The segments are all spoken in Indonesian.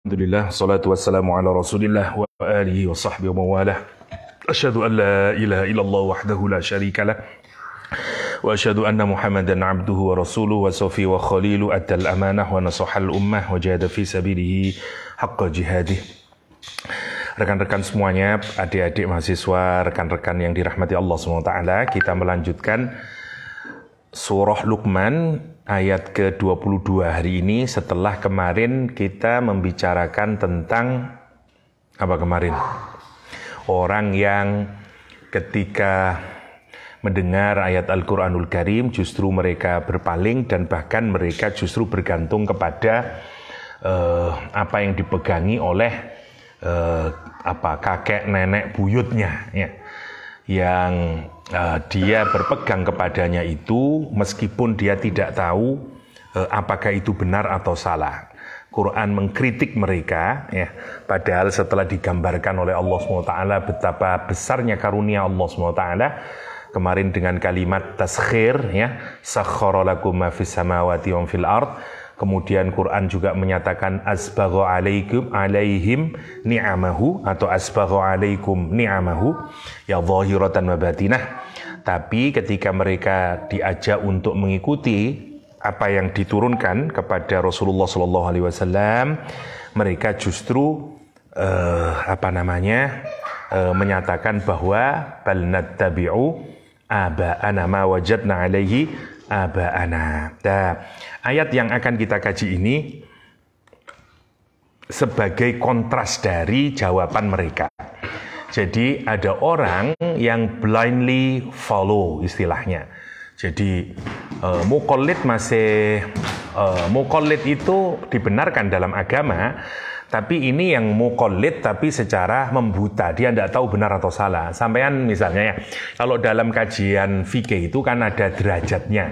Alhamdulillah, salatu wassalamu ala rasulillah wa alihi wa sahbihi wa mawalah. Asyadu an la ilaha illallah wahdahu la sharika lah. Wa ashadu anna muhammadan abduhu wa rasuluh wa sofi wa khalilu al amanah wa nasahal ummah wa jahada fi sabilihi haqqa jihadih. Rekan-rekan semuanya, adik-adik mahasiswa, rekan-rekan yang dirahmati Allah SWT, kita melanjutkan surah Luqman ayat ke-22 hari ini setelah kemarin kita membicarakan tentang apa kemarin? Orang yang ketika mendengar ayat Al-Quranul Karim justru mereka berpaling dan bahkan mereka justru bergantung kepada eh, apa yang dipegangi oleh eh, apa kakek nenek buyutnya ya yang uh, dia berpegang kepadanya itu meskipun dia tidak tahu uh, apakah itu benar atau salah. Quran mengkritik mereka ya padahal setelah digambarkan oleh Allah SWT betapa besarnya karunia Allah SWT kemarin dengan kalimat taskhir ya sakhkhara lakum ma samawati wa fil ard Kemudian Quran juga menyatakan asbagho alaikum alaihim ni'amahu atau asbagho alaikum ni'amahu ya zahiratan wa batinah. Tapi ketika mereka diajak untuk mengikuti apa yang diturunkan kepada Rasulullah Shallallahu alaihi wasallam, mereka justru uh, apa namanya? Uh, menyatakan bahwa bal nattabi'u aba'ana ma wajadna alaihi aba'ana. Nah, ayat yang akan kita kaji ini sebagai kontras dari jawaban mereka. Jadi ada orang yang blindly follow istilahnya. Jadi uh, eh, mukolit masih uh, eh, mukolit itu dibenarkan dalam agama, tapi ini yang mukolit tapi secara membuta. Dia tidak tahu benar atau salah. sampean misalnya ya, kalau dalam kajian fikih itu kan ada derajatnya.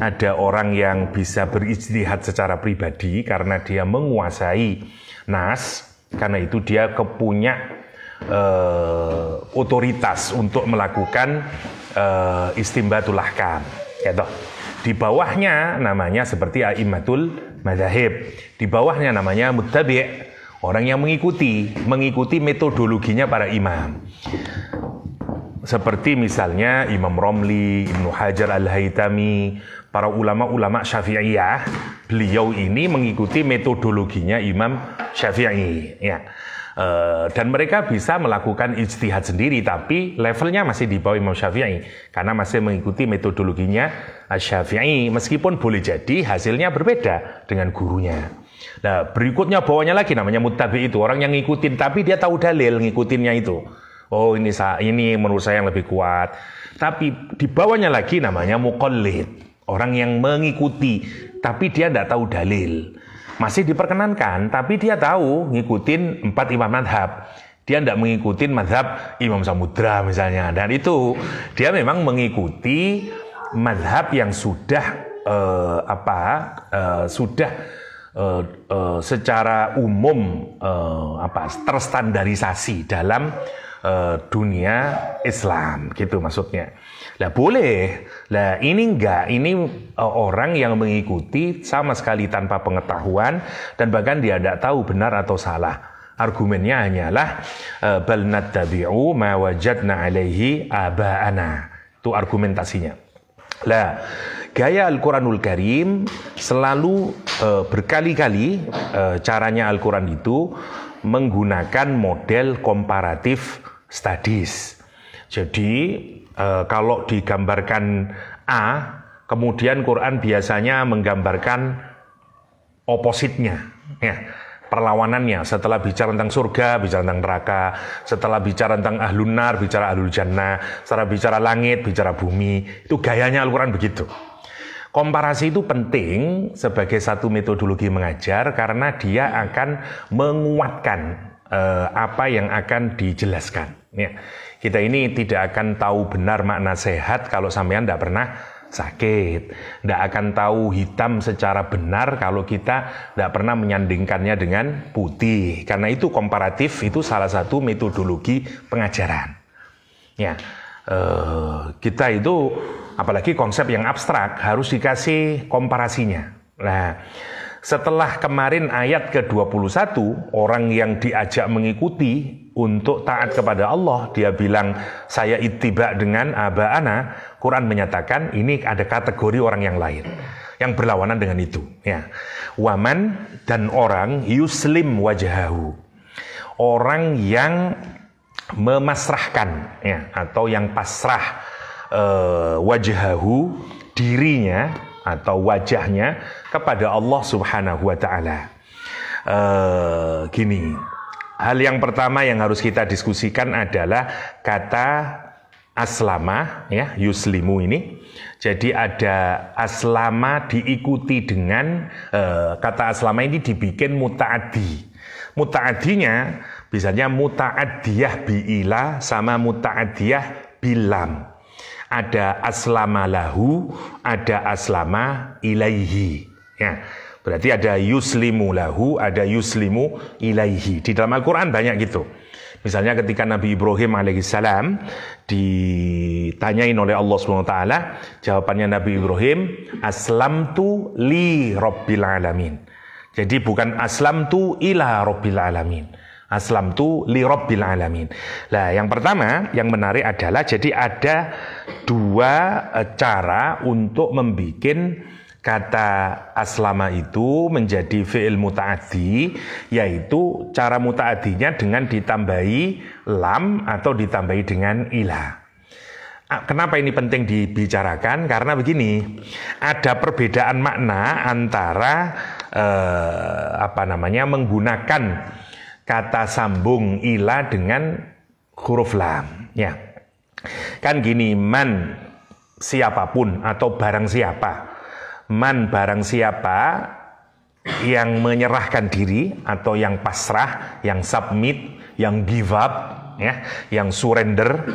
Ada orang yang bisa berijtihad secara pribadi karena dia menguasai nas, karena itu dia kepunya uh, otoritas untuk melakukan uh, istimbatul ahkam. Ya toh. Di bawahnya namanya seperti aimatul madahib Di bawahnya namanya muttabi' Orang yang mengikuti, mengikuti metodologinya para imam. Seperti misalnya Imam Romli, Ibnu Hajar Al-Haytami, para ulama-ulama Syafi'iyah, beliau ini mengikuti metodologinya Imam Syafi'i. Ya. E, dan mereka bisa melakukan ijtihad sendiri, tapi levelnya masih di bawah Imam Syafi'i karena masih mengikuti metodologinya Syafi'i. Meskipun boleh jadi hasilnya berbeda dengan gurunya. Nah, berikutnya bawahnya lagi namanya mutabi itu orang yang ngikutin tapi dia tahu dalil ngikutinnya itu. Oh, ini ini menurut saya yang lebih kuat. Tapi di bawahnya lagi namanya muqallid, orang yang mengikuti tapi dia tidak tahu dalil. Masih diperkenankan tapi dia tahu ngikutin empat imam madhab dia tidak mengikuti madhab Imam Samudra misalnya dan itu dia memang mengikuti madhab yang sudah uh, apa uh, sudah uh, uh, secara umum uh, apa terstandarisasi dalam uh, dunia Islam gitu maksudnya. Lah boleh. Lah ini enggak, ini uh, orang yang mengikuti sama sekali tanpa pengetahuan dan bahkan dia tidak tahu benar atau salah. Argumennya hanyalah bal nattabi'u ma wajadna alaihi abaana. Itu argumentasinya. Lah Gaya Al-Quranul Karim selalu eh, berkali-kali eh, caranya Al-Quran itu menggunakan model komparatif studies. Jadi eh, kalau digambarkan A, kemudian Quran biasanya menggambarkan opositnya. Ya, perlawanannya setelah bicara tentang surga, bicara tentang neraka, setelah bicara tentang ahlunar bicara ahlul jannah, setelah bicara langit, bicara bumi, itu gayanya Al-Qur'an begitu. Komparasi itu penting sebagai satu metodologi mengajar karena dia hmm. akan menguatkan eh, apa yang akan dijelaskan. Ya. Kita ini tidak akan tahu benar makna sehat kalau sampean tidak pernah sakit. Tidak akan tahu hitam secara benar kalau kita tidak pernah menyandingkannya dengan putih. Karena itu komparatif itu salah satu metodologi pengajaran. Ya, uh, kita itu Apalagi konsep yang abstrak harus dikasih komparasinya. Nah, setelah kemarin ayat ke-21, orang yang diajak mengikuti untuk taat kepada Allah, dia bilang, saya itiba dengan aba'ana, Quran menyatakan ini ada kategori orang yang lain, yang berlawanan dengan itu. Ya. Waman dan orang yuslim wajahahu. Orang yang memasrahkan ya, atau yang pasrah uh, eh, wajahahu dirinya atau wajahnya kepada Allah Subhanahu wa taala. Uh, gini, hal yang pertama yang harus kita diskusikan adalah kata aslama ya yuslimu ini jadi ada aslama diikuti dengan uh, kata aslama ini dibikin mutaadi mutaadinya bisanya mutaadiyah biila sama mutaadiyah bilam ada aslama lahu, ada aslama ilaihi. Ya. Berarti ada yuslimu lahu, ada yuslimu ilaihi. Di dalam Al-Quran banyak gitu. Misalnya ketika Nabi Ibrahim alaihissalam ditanyain oleh Allah swt, jawabannya Nabi Ibrahim, aslam tu li robbil alamin. Jadi bukan aslam tu ila robbil alamin. Aslam tu li rabbil alamin. Nah, yang pertama yang menarik adalah jadi ada dua eh, cara untuk membuat kata aslama itu menjadi fi'il muta'addi yaitu cara muta'addinya dengan ditambahi lam atau ditambahi dengan ilah. Ah, kenapa ini penting dibicarakan? Karena begini, ada perbedaan makna antara eh, apa namanya menggunakan kata sambung ila dengan huruf lam ya kan gini man siapapun atau barang siapa man barang siapa yang menyerahkan diri atau yang pasrah yang submit yang give up ya yang surrender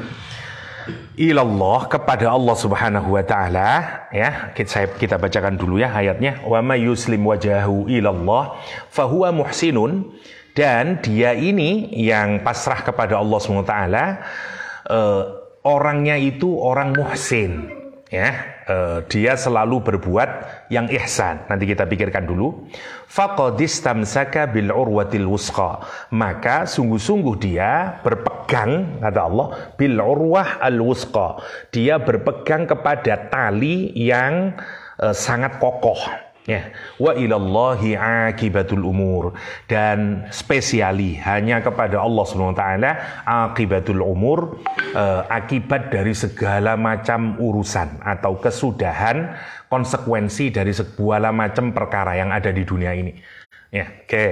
ilallah kepada Allah Subhanahu wa taala ya kita kita bacakan dulu ya ayatnya wa may yuslim wajahu ilallah fahuwa muhsinun dan dia ini yang pasrah kepada Allah SWT, uh, eh, orangnya itu orang muhsin. Ya, uh, dia selalu berbuat yang ihsan. Nanti kita pikirkan dulu. Faqadistamsaka bil urwatil wusqa. Maka sungguh-sungguh dia berpegang kata Allah bil urwah al Dia berpegang kepada tali yang uh, sangat kokoh Ya, wa ilallahi akibatul umur dan spesiali hanya kepada Allah SWT akibatul umur eh, akibat dari segala macam urusan atau kesudahan konsekuensi dari segala macam perkara yang ada di dunia ini. Ya, oke. Okay.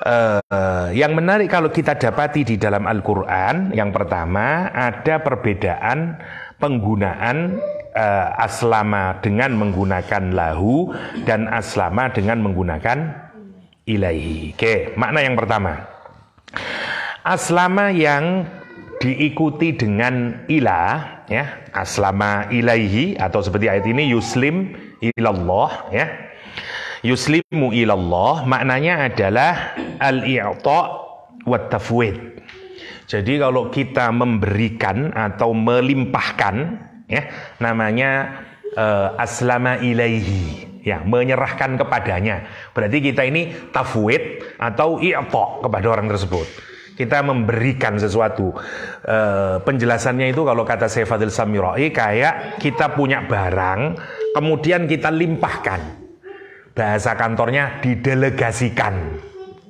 Uh, eh, uh, yang menarik kalau kita dapati di dalam Al-Quran, yang pertama ada perbedaan penggunaan uh, aslama dengan menggunakan lahu dan aslama dengan menggunakan ilahi. Oke, makna yang pertama. Aslama yang diikuti dengan ilah ya, aslama ilaihi atau seperti ayat ini yuslim ilallah ya. Yuslimu ilallah maknanya adalah al-i'ta wa tafwid. Jadi kalau kita memberikan atau melimpahkan ya namanya uh, aslama ilaihi ya menyerahkan kepadanya berarti kita ini tafwid atau i'ta kepada orang tersebut kita memberikan sesuatu eh, penjelasannya itu kalau kata saya Fadil Samiroi kayak kita punya barang kemudian kita limpahkan bahasa kantornya didelegasikan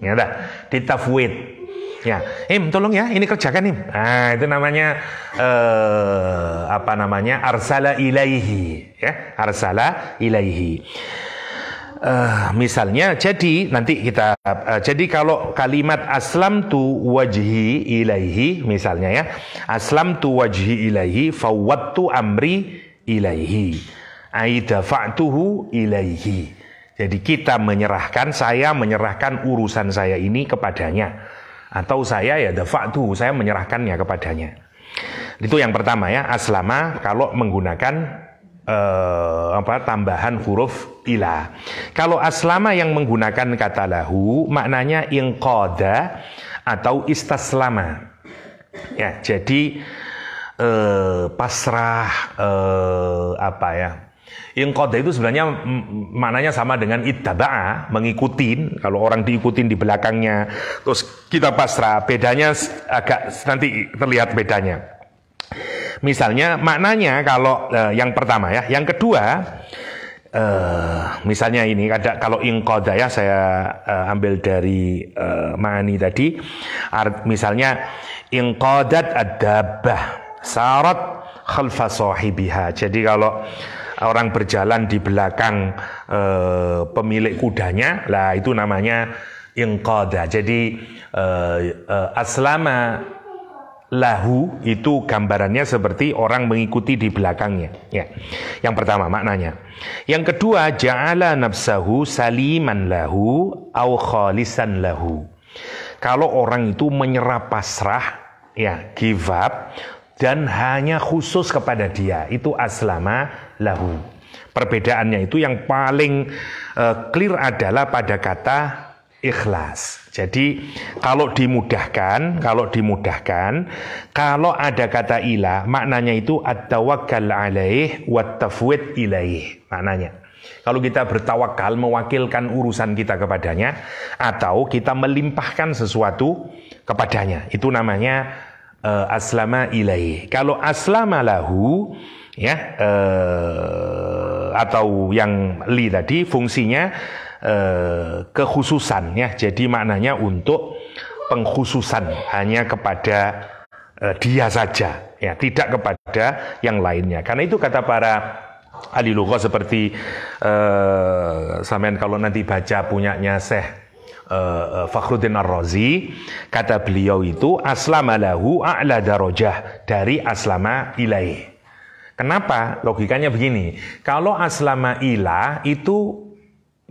ya dah ditafwid Ya, Im, tolong ya, ini kerjakan Im. Nah, itu namanya eh, apa namanya? Arsala ilaihi, ya. Arsala ilaihi. Uh, misalnya jadi nanti kita uh, jadi kalau kalimat aslam tu wajhi ilaihi misalnya ya aslam tu wajhi ilaihi tu amri ilaihi aida tuhu ilaihi jadi kita menyerahkan saya menyerahkan urusan saya ini kepadanya atau saya ya dafa'tu, saya menyerahkannya kepadanya. Itu yang pertama ya, aslama kalau menggunakan eh, apa tambahan huruf ila. Kalau aslama yang menggunakan kata lahu maknanya inqada atau istaslama. Ya, jadi eh, pasrah eh, apa ya? koda itu sebenarnya maknanya sama dengan ittaba'a, mengikutin. Kalau orang diikutin di belakangnya, terus kita pasrah, bedanya agak nanti terlihat bedanya. Misalnya maknanya kalau eh, yang pertama ya, yang kedua eh, misalnya ini ada kalau ingkoda ya saya eh, ambil dari eh, mani tadi art, misalnya ingkodat adabah sarat khalfa sahibiha. Jadi kalau orang berjalan di belakang e, pemilik kudanya, lah itu namanya inqada. Jadi e, e, aslama lahu itu gambarannya seperti orang mengikuti di belakangnya. Ya. Yang pertama maknanya. Yang kedua ja'ala nafsahu saliman lahu au khalisan lahu. Kalau orang itu menyerah pasrah, ya give up, dan hanya khusus kepada dia itu aslama lahu perbedaannya itu yang paling uh, clear adalah pada kata ikhlas jadi kalau dimudahkan kalau dimudahkan kalau ada kata ilah maknanya itu at-tawakkal alaih wa tafwid ilaih maknanya kalau kita bertawakal mewakilkan urusan kita kepadanya atau kita melimpahkan sesuatu kepadanya itu namanya uh, aslama ilaih. Kalau aslama lahu ya uh, atau yang li tadi fungsinya uh, kekhususan ya. Jadi maknanya untuk pengkhususan hanya kepada uh, dia saja ya, tidak kepada yang lainnya. Karena itu kata para ahli lughah seperti uh, sampean kalau nanti baca punyanya Syekh uh, Fakhruddin Ar-Razi kata beliau itu aslama lahu a'la darajah dari aslama ilaih. Kenapa? Logikanya begini. Kalau aslama ilah itu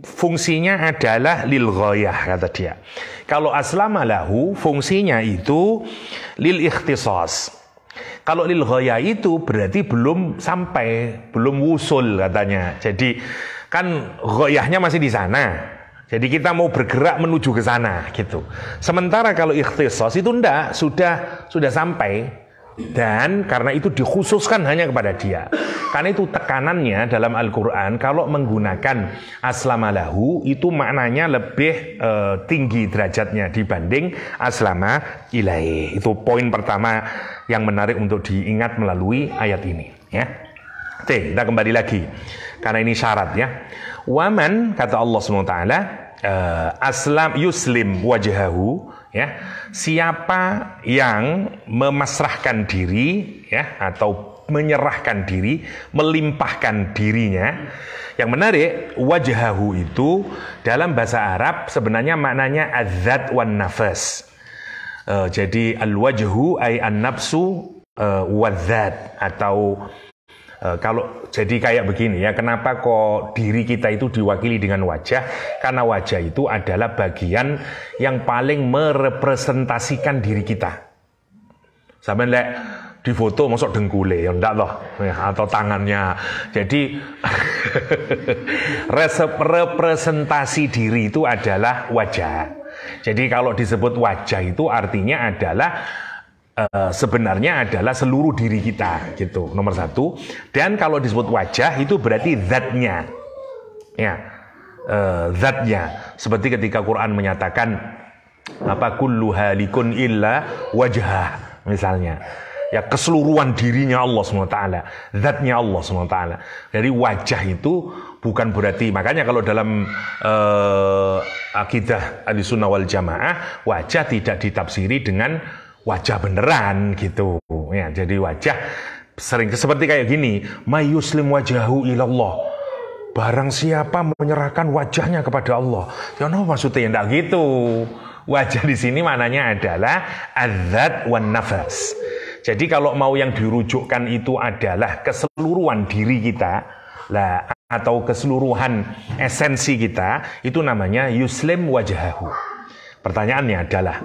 fungsinya adalah lil royah kata dia. Kalau aslama lahu fungsinya itu lil ikhtisas. Kalau lil royah itu berarti belum sampai, belum wusul katanya. Jadi kan royahnya masih di sana. Jadi kita mau bergerak menuju ke sana gitu. Sementara kalau ikhtisos itu ndak sudah sudah sampai dan karena itu dikhususkan hanya kepada dia. Karena itu tekanannya dalam Al-Qur'an kalau menggunakan aslama lahu itu maknanya lebih e, tinggi derajatnya dibanding aslama ilaih. Itu poin pertama yang menarik untuk diingat melalui ayat ini ya. Oke, kita kembali lagi. Karena ini syarat ya. Waman kata Allah SWT taala eh, aslam yuslim wajahahu ya siapa yang memasrahkan diri ya atau menyerahkan diri melimpahkan dirinya yang menarik wajahahu itu dalam bahasa Arab sebenarnya maknanya azat wan nafas uh, jadi al wajhu ay an nafsu uh, eh, atau Eh, kalau jadi kayak begini ya, kenapa kok diri kita itu diwakili dengan wajah? Karena wajah itu adalah bagian yang paling merepresentasikan diri kita. Sampai lek di foto masuk dengkule ya enggak loh ya, atau tangannya jadi representasi diri itu adalah wajah jadi kalau disebut wajah itu artinya adalah uh, sebenarnya adalah seluruh diri kita gitu nomor satu dan kalau disebut wajah itu berarti zatnya ya uh, zatnya seperti ketika Quran menyatakan apa kullu halikun illa wajah misalnya ya keseluruhan dirinya Allah SWT zatnya Allah SWT dari wajah itu bukan berarti makanya kalau dalam uh, akidah al-sunnah wal jamaah wajah tidak ditafsiri dengan wajah beneran gitu. Ya, jadi wajah sering seperti kayak gini, mayuslim wajahu ilallah. Barang siapa menyerahkan wajahnya kepada Allah. Ya no maksudnya enggak gitu. Wajah di sini mananya adalah azat wan nafas. Jadi kalau mau yang dirujukkan itu adalah keseluruhan diri kita, lah atau keseluruhan esensi kita, itu namanya yuslim wajahu Pertanyaannya adalah,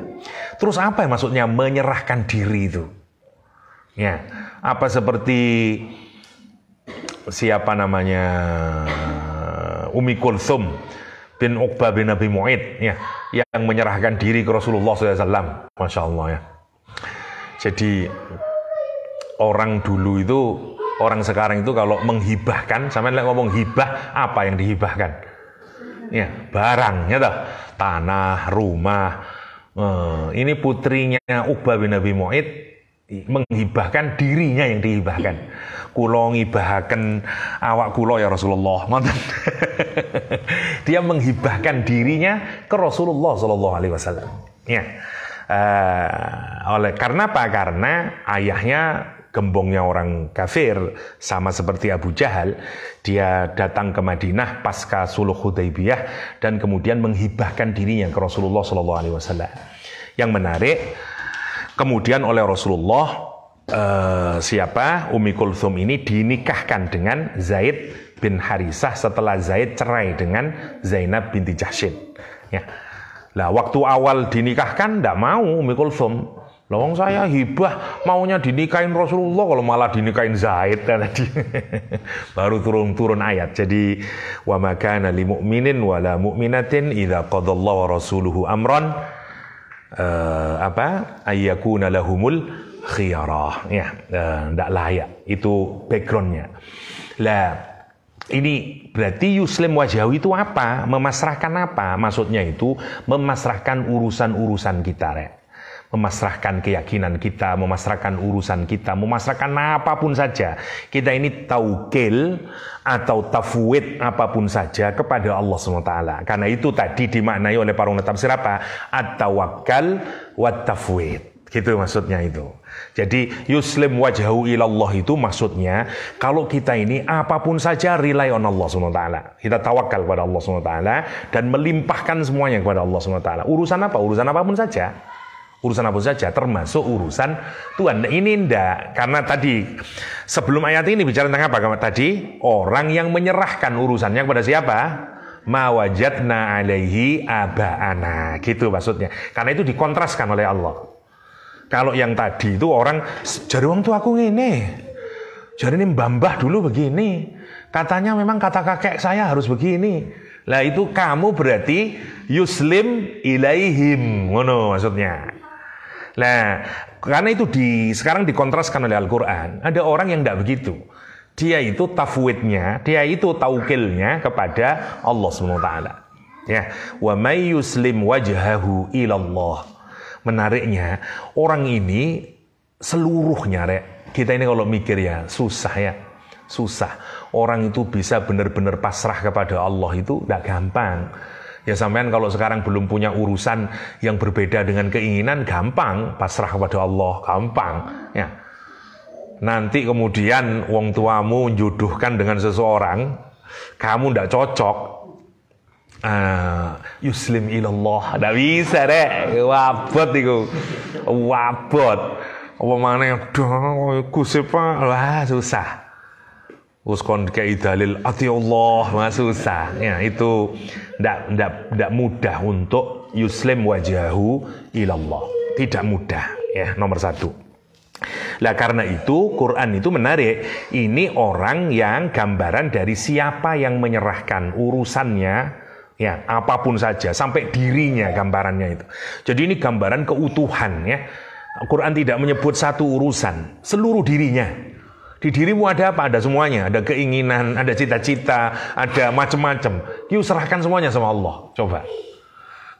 terus apa yang maksudnya menyerahkan diri itu? Ya, apa seperti siapa namanya Umi Kulsum bin Uqbah bin Nabi Mu'id ya, yang menyerahkan diri ke Rasulullah SAW. Masya Allah ya. Jadi orang dulu itu, orang sekarang itu kalau menghibahkan, sampai ngomong hibah, apa yang dihibahkan? ya barang ya toh tanah rumah eh, ini putrinya Uba bin Abi Mu'id menghibahkan dirinya yang dihibahkan kulo ngibahaken awak kulo ya Rasulullah dia menghibahkan dirinya ke Rasulullah Shallallahu alaihi wasallam ya eh, oleh karena apa karena ayahnya gembongnya orang kafir sama seperti Abu Jahal dia datang ke Madinah pasca suluh Hudaybiyah dan kemudian menghibahkan dirinya ke Rasulullah Shallallahu Alaihi Wasallam yang menarik kemudian oleh Rasulullah uh, siapa Umi Kulthum ini dinikahkan dengan Zaid bin Harisah setelah Zaid cerai dengan Zainab binti Jahshin ya lah waktu awal dinikahkan tidak mau Umi Kulthum Lawang saya hibah maunya dinikain Rasulullah kalau malah dinikain Zaid tadi. Baru turun-turun ayat. Jadi wa makana li mu'minin la mu'minatin idza qadallahu wa rasuluhu amran uh, apa ayyakuna lahumul khiyarah. Ya, tidak eh, uh, layak. Itu backgroundnya. Lah ini berarti Yuslim Wajahu itu apa? Memasrahkan apa? Maksudnya itu memasrahkan urusan-urusan kita, ya memasrahkan keyakinan kita, memasrahkan urusan kita, memasrahkan apapun saja. Kita ini taukil atau tafwid apapun saja kepada Allah SWT. Karena itu tadi dimaknai oleh para ulama tafsir apa? At-tawakkal wa tafwid. Gitu maksudnya itu. Jadi yuslim wajhahu ilallah itu maksudnya kalau kita ini apapun saja rely on Allah SWT. Kita tawakal kepada Allah SWT dan melimpahkan semuanya kepada Allah SWT. Urusan apa? Urusan apapun saja urusan apa saja termasuk urusan Tuhan. Nah, ini ndak karena tadi sebelum ayat ini bicara tentang apa? Tadi orang yang menyerahkan urusannya kepada siapa? Mawajatna alaihi abaana. Gitu maksudnya. Karena itu dikontraskan oleh Allah. Kalau yang tadi itu orang jari tua aku ini Jari ini mbambah dulu begini. Katanya memang kata kakek saya harus begini. Lah itu kamu berarti yuslim ilaihim ngono maksudnya. Nah, karena itu di sekarang dikontraskan oleh Al-Qur'an, ada orang yang tidak begitu. Dia itu tafwidnya, dia itu taukilnya kepada Allah Subhanahu SWT. Ya, wa may yuslim wajhahu ilallah. Menariknya, orang ini seluruhnya, Rek. Kita ini kalau mikir ya, susah ya. Susah. Orang itu bisa benar-benar pasrah kepada Allah itu tidak gampang. Ya sampean kalau sekarang belum punya urusan yang berbeda dengan keinginan gampang pasrah kepada Allah, gampang ya. Nanti kemudian wong tuamu menjodohkan dengan seseorang, kamu ndak cocok, Uh, yuslim ilallah ndak bisa deh wabot itu wabot apa mana ya Gus Pak wah susah Uskon kon kei dalil ati Allah, mah susah. Ya, itu ndak ndak ndak mudah untuk yuslim wajahu ilallah. Tidak mudah, ya nomor satu. Lah karena itu Quran itu menarik. Ini orang yang gambaran dari siapa yang menyerahkan urusannya ya apapun saja sampai dirinya gambarannya itu. Jadi ini gambaran keutuhan ya. Quran tidak menyebut satu urusan, seluruh dirinya di dirimu ada apa? Ada semuanya. Ada keinginan, ada cita-cita, ada macam-macam. Kau serahkan semuanya sama Allah. Coba.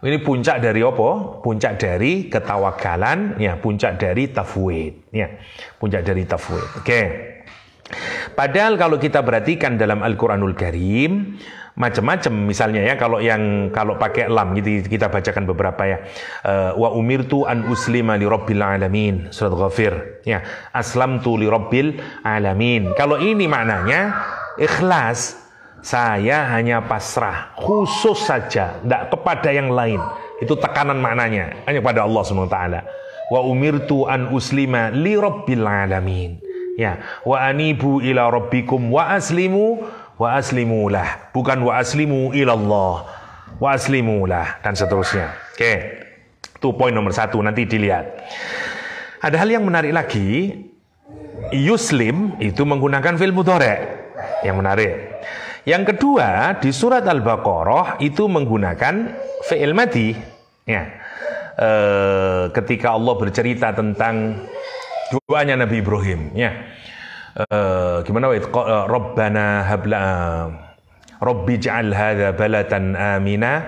Ini puncak dari apa? Puncak dari ketawakalan, ya, puncak dari tafwid, ya. Puncak dari tafwid. Oke. Okay. Padahal kalau kita perhatikan dalam Al-Qur'anul Karim, macam-macam misalnya ya kalau yang kalau pakai lam gitu kita bacakan beberapa ya eh, wa umirtu an uslima li rabbil alamin surat ghafir ya aslamtu li rabbil alamin kalau ini maknanya ikhlas saya hanya pasrah khusus saja tidak kepada yang lain itu tekanan maknanya hanya kepada Allah Subhanahu wa taala wa umirtu an uslima li rabbil alamin Ya, wa anibu ila rabbikum wa aslimu wa aslimu lah. Bukan wa aslimu ilallah. Wa aslimu lah dan seterusnya. Oke. Okay. Itu poin nomor satu nanti dilihat. Ada hal yang menarik lagi. Yuslim itu menggunakan fil mudhari. Yang menarik. Yang kedua, di surat Al-Baqarah itu menggunakan fi'il mati. Ya. E, ketika Allah bercerita tentang doanya Nabi Ibrahim ya uh, gimana wait uh, Rabbana habla Rabbi ja'al hadha balatan amina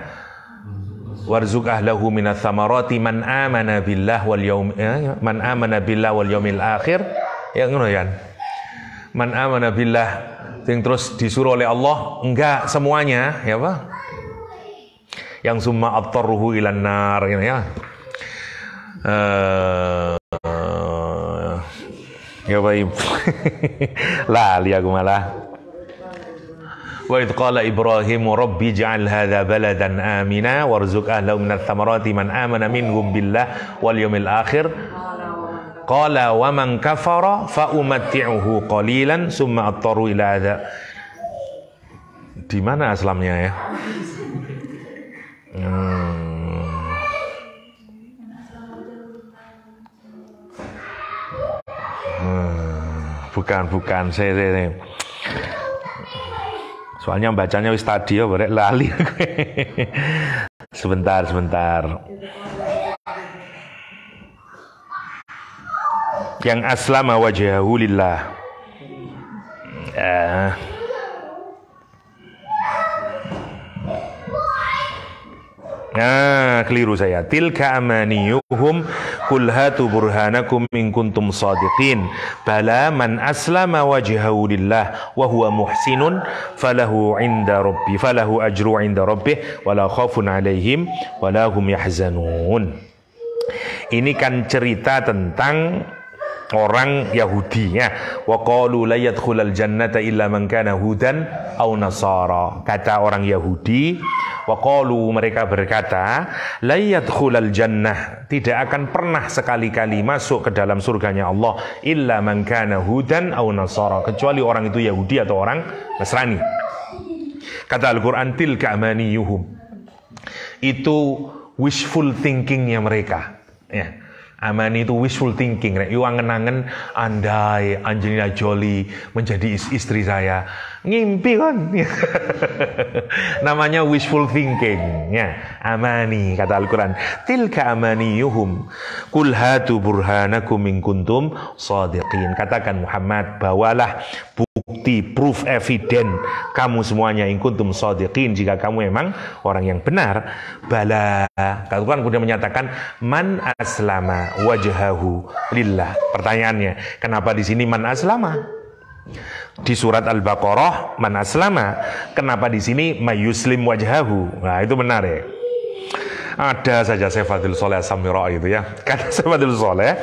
warzuq ahlahu minas thamarati man amana billah wal yaum eh, ya, man amana billah wal yaumil akhir ya ngono ya, man amana billah yang terus disuruh oleh Allah enggak semuanya ya Pak yang summa abtaruhu ilan nar ya uh, يا بايم لا علي يا جمالة وإذ قال إبراهيم ربي اجعل هذا بلدا آمنا وارزق أهله من الثمرات من آمن منهم بالله واليوم الآخر قال ومن كفر فأمتعه قليلا ثم أضطر إلى هذا دي mana aslamnya يا Hmm, eh, bukan bukan saya. Soalnya bacanya wis tadi ya barek lali. sebentar, sebentar. Yang aslama wajhahu lillah. Eh. Nah, keliru saya. Tilka amaniyuhum kulhatu burhanakum in kuntum sadiqin. Bala man aslama wajhahu lillah wa huwa muhsinun falahu inda rabbi falahu ajru inda rabbih wa la khaufun alaihim wa hum yahzanun. Ini kan cerita tentang orang Yahudi ya wa qalu la yadkhulal jannata illa man kana hudan aw nasara kata orang Yahudi wa qalu mereka berkata la yadkhulal jannah tidak akan pernah sekali-kali masuk ke dalam surganya Allah illa man kana hudan aw nasara kecuali orang itu Yahudi atau orang Nasrani kata Al-Qur'an tilka amaniyuhum itu wishful thinkingnya mereka ya Aman itu wishful thinking. Rek. angen angen andai Angelina Jolie menjadi istri saya. Ngimpi kan. Namanya wishful thinking. Ya. Amani kata Al-Quran. Tilka amani yuhum. Kul hatu burhanakum in kuntum sadiqin. Katakan Muhammad bawalah bukti, proof, evident kamu semuanya ingkuntum sodiqin jika kamu memang orang yang benar. Bala. Tuhan kemudian menyatakan man aslama wajahahu lillah. Pertanyaannya, kenapa di sini man aslama? Di surat Al-Baqarah man aslama. Kenapa di sini mayuslim wajahahu Nah, itu menarik ya. ada saja Sefatul Soleh Samira itu ya. Kata Sefatul Soleh,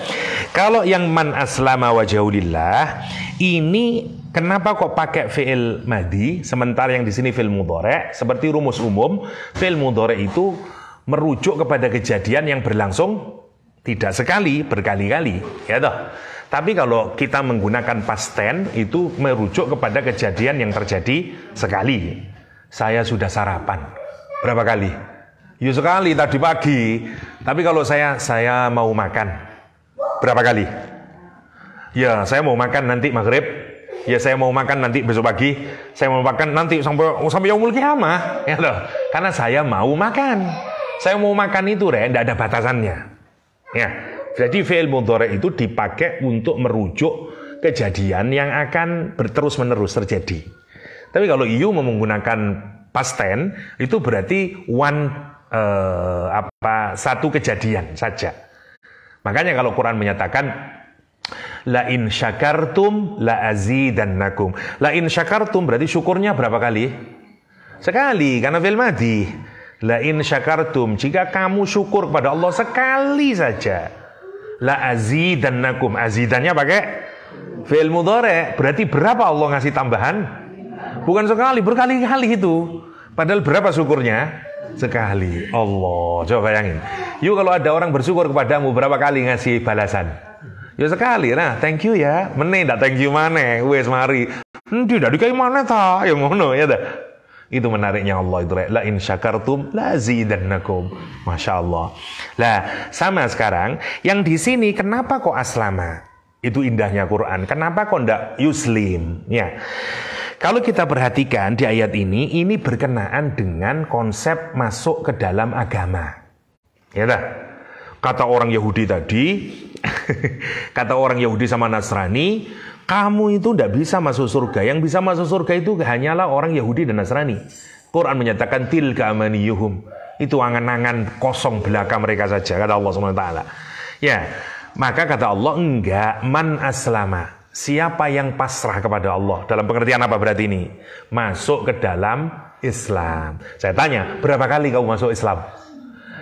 kalau yang man aslama wajahulillah ini Kenapa kok pakai fi'il madi sementara yang di sini fi'il mudhari? Seperti rumus umum, fi'il mudhari itu merujuk kepada kejadian yang berlangsung tidak sekali, berkali-kali, ya toh. Tapi kalau kita menggunakan past tense itu merujuk kepada kejadian yang terjadi sekali. Saya sudah sarapan. Berapa kali? Ya sekali tadi pagi. Tapi kalau saya saya mau makan. Berapa kali? Ya, saya mau makan nanti maghrib ya saya mau makan nanti besok pagi, saya mau makan nanti sampai sampai yang mah ya loh. Karena saya mau makan. Saya mau makan itu, re, tidak ada batasannya. Ya. Jadi fi'il mudhari itu dipakai untuk merujuk kejadian yang akan berterus-menerus terjadi. Tapi kalau you menggunakan past tense itu berarti one eh, apa satu kejadian saja. Makanya kalau Quran menyatakan La in syakartum la azidannakum. La in syakartum berarti syukurnya berapa kali? Sekali karena fil madi. La in syakartum jika kamu syukur kepada Allah sekali saja. La azidannakum. Azidannya pakai fil mudhari. Berarti berapa Allah ngasih tambahan? Bukan sekali, berkali-kali itu. Padahal berapa syukurnya? Sekali. Allah, coba bayangin. Yuk kalau ada orang bersyukur kepadamu berapa kali ngasih balasan? Ya sekali, nah thank you ya. Meneh dah thank you mana, wes mari. Hmm, dah dikai mana ta, ya ngono ya dah. Itu menariknya Allah itu. La in syakartum la zidannakum. Masya Allah. Lah, sama sekarang, yang di sini kenapa kok aslama? Itu indahnya Quran. Kenapa kok ndak yuslim? Ya. Kalau kita perhatikan di ayat ini, ini berkenaan dengan konsep masuk ke dalam agama. Ya dah kata orang Yahudi tadi, kata orang Yahudi sama Nasrani, kamu itu tidak bisa masuk surga. Yang bisa masuk surga itu hanyalah orang Yahudi dan Nasrani. Quran menyatakan tilka yuhum, Itu angan-angan kosong belaka mereka saja, kata Allah SWT. Ya, maka kata Allah, enggak, man aslama. Siapa yang pasrah kepada Allah? Dalam pengertian apa berarti ini? Masuk ke dalam Islam. Saya tanya, berapa kali kamu masuk Islam?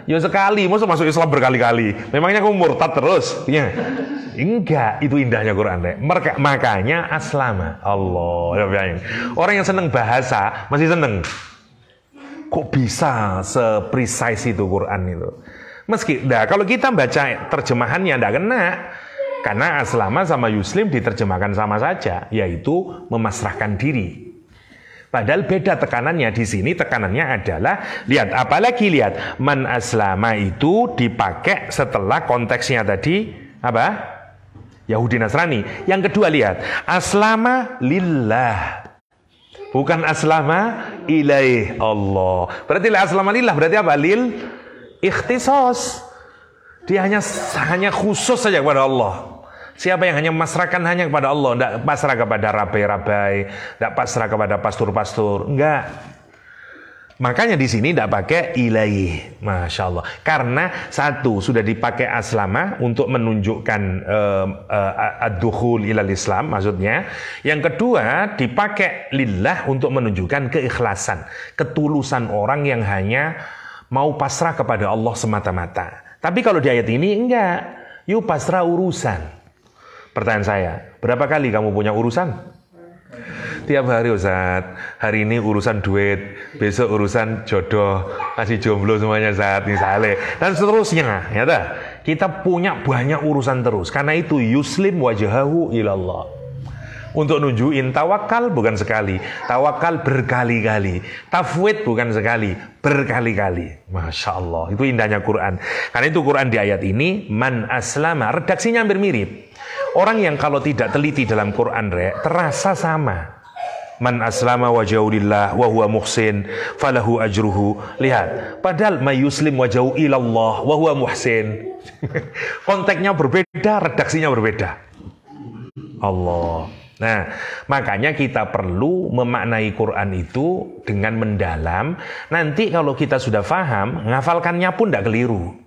Ya sekali, masa masuk Islam berkali-kali. Memangnya kamu murtad terus? Ya. Enggak, itu indahnya Quran deh. Mereka, makanya aslama. Allah, ya Orang yang seneng bahasa masih seneng. Kok bisa seprecise itu Quran itu? Meski, nah kalau kita baca terjemahannya tidak kena, karena aslama sama yuslim diterjemahkan sama saja, yaitu memasrahkan diri. Padahal beda tekanannya di sini tekanannya adalah lihat apalagi lihat man aslama itu dipakai setelah konteksnya tadi apa? Yahudi Nasrani. Yang kedua lihat aslama lillah. Bukan aslama ilaih Allah. Berarti aslama lillah berarti apa? Lil ikhtisos. Dia hanya hanya khusus saja kepada Allah. Siapa yang hanya memasrahkan hanya kepada Allah, tidak pasrah kepada rabai-rabai, tidak pasrah kepada pastur-pastur, enggak. Makanya di sini tidak pakai ilaih, masya Allah. Karena satu sudah dipakai aslama untuk menunjukkan uh, uh, ilal Islam, maksudnya. Yang kedua dipakai lillah untuk menunjukkan keikhlasan, ketulusan orang yang hanya mau pasrah kepada Allah semata-mata. Tapi kalau di ayat ini enggak, yuk pasrah urusan. Pertanyaan saya, berapa kali kamu punya urusan? Tiap hari Ustaz, hari ini urusan duit, besok urusan jodoh, masih jomblo semuanya saat misalnya, dan seterusnya, ya dah. Kita punya banyak urusan terus, karena itu yuslim wajahahu ilallah. Untuk nunjukin tawakal bukan sekali, tawakal berkali-kali, tafwid bukan sekali, berkali-kali. Masya Allah, itu indahnya Quran. Karena itu Quran di ayat ini, man aslama, redaksinya hampir mirip. Orang yang kalau tidak teliti dalam Quran re, terasa sama. Man aslama wajau lillah wa huwa muhsin falahu ajruhu. Lihat, padahal mayuslim wajau ilallah wa huwa muhsin. Konteknya berbeda, redaksinya berbeda. Allah. Nah, makanya kita perlu memaknai Quran itu dengan mendalam. Nanti kalau kita sudah paham, ngafalkannya pun tidak keliru.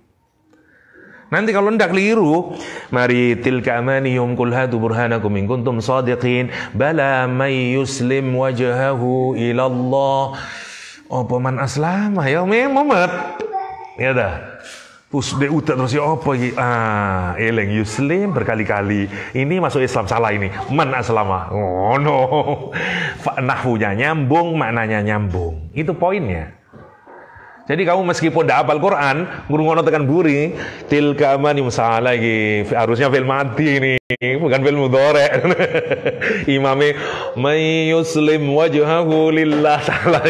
Nanti kalau ndak keliru, mari tilka yom kul hadu burhanakum in kuntum shadiqin. Bala may yuslim wajahahu ila Allah. Apa man aslama ya Muhammad. Ya dah. Pus de utak terus ya apa iki? Ah, eleng yuslim berkali-kali. Ini masuk Islam salah ini. Man aslama. Oh, no. Nahwunya nyambung, maknanya nyambung. Itu poinnya. Jadi kamu meskipun tidak hafal Quran, ngurungono tekan buri, tilka amani salah lagi. Harusnya film mati ini, bukan film mudore. imame may yuslim wajhahu lillah salah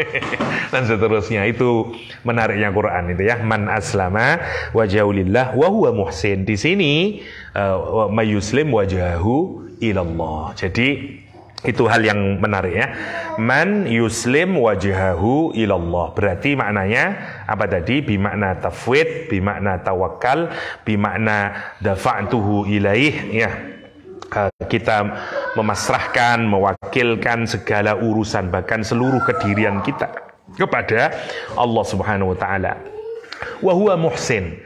Dan seterusnya itu menariknya Quran itu ya. Man aslama wajhahu lillah wa huwa muhsin. Di sini uh, eh, may yuslim wajhahu ilallah. Jadi itu hal yang menarik ya. Man yuslim wajahahu ilallah. Berarti maknanya apa tadi? Bimakna tafwid, bimakna tawakal, bimakna dafa'tuhu ilaih ya. Eh, kita memasrahkan, mewakilkan segala urusan bahkan seluruh kedirian kita kepada Allah Subhanahu wa taala. Wa huwa muhsin.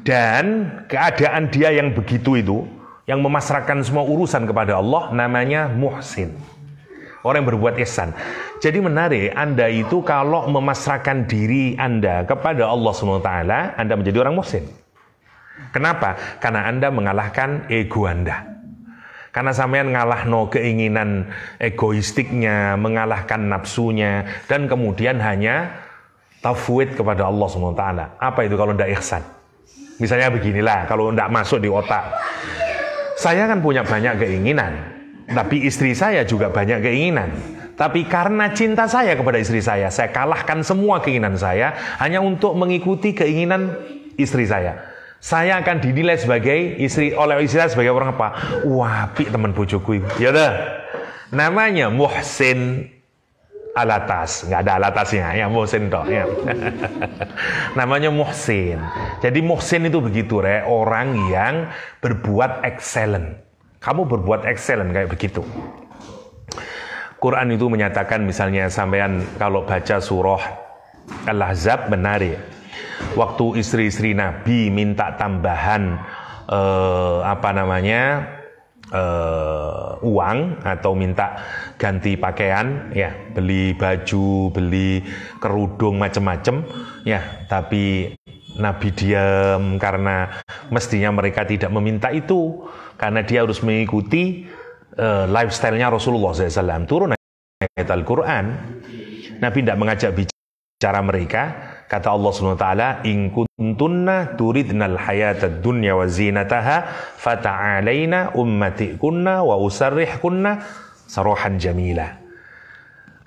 Dan keadaan dia yang begitu itu yang memasrahkan semua urusan kepada Allah namanya muhsin. Orang yang berbuat ihsan. Jadi menarik, Anda itu kalau memasrahkan diri Anda kepada Allah SWT, Anda menjadi orang muhsin. Kenapa? Karena Anda mengalahkan ego Anda. Karena sampean ngalah no keinginan egoistiknya, mengalahkan nafsunya, dan kemudian hanya tafwid kepada Allah SWT. Apa itu kalau tidak ihsan? Misalnya beginilah, kalau tidak masuk di otak. Saya kan punya banyak keinginan, tapi istri saya juga banyak keinginan. Tapi karena cinta saya kepada istri saya, saya kalahkan semua keinginan saya hanya untuk mengikuti keinginan istri saya. Saya akan dinilai sebagai istri oleh istri saya sebagai orang apa? Wah, teman bojoku. Ya udah. Namanya muhsin alatas tas, nggak ada alatasnya tasnya, ya Muhsin toh. Ya. Namanya Muhsin. Jadi Muhsin itu begitu, re, orang yang berbuat excellent. Kamu berbuat excellent kayak begitu. Quran itu menyatakan misalnya sampean kalau baca surah Al-Ahzab menarik. Waktu istri-istri Nabi minta tambahan eh, apa namanya uh, uang atau minta ganti pakaian ya beli baju beli kerudung macam-macam ya tapi Nabi diam karena mestinya mereka tidak meminta itu karena dia harus mengikuti uh, lifestyle-nya Rasulullah SAW turun ayat Al-Quran Nabi tidak mengajak bicara Cara mereka, kata Allah SWT, In kuntunna turidnal hayatad dunya wa zinataha, fata'alaina ummatikunna wa usarrihkunna sarohan jamila.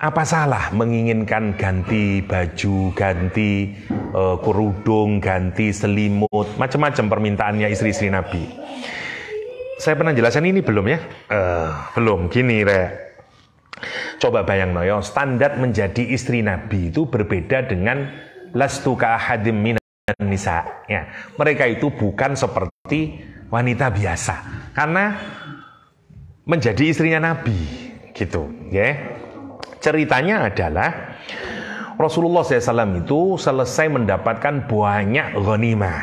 Apa salah menginginkan ganti baju, ganti uh, kerudung, ganti selimut, macam-macam permintaannya istri-istri Nabi. Saya pernah jelasin ini belum ya? Uh, belum, gini Rek. Coba bayang noyo, ya. standar menjadi istri Nabi itu berbeda dengan lastu hadim minan nisa. Ya, mereka itu bukan seperti wanita biasa, karena menjadi istrinya Nabi gitu, ya. Ceritanya adalah Rasulullah SAW itu selesai mendapatkan banyak ghanimah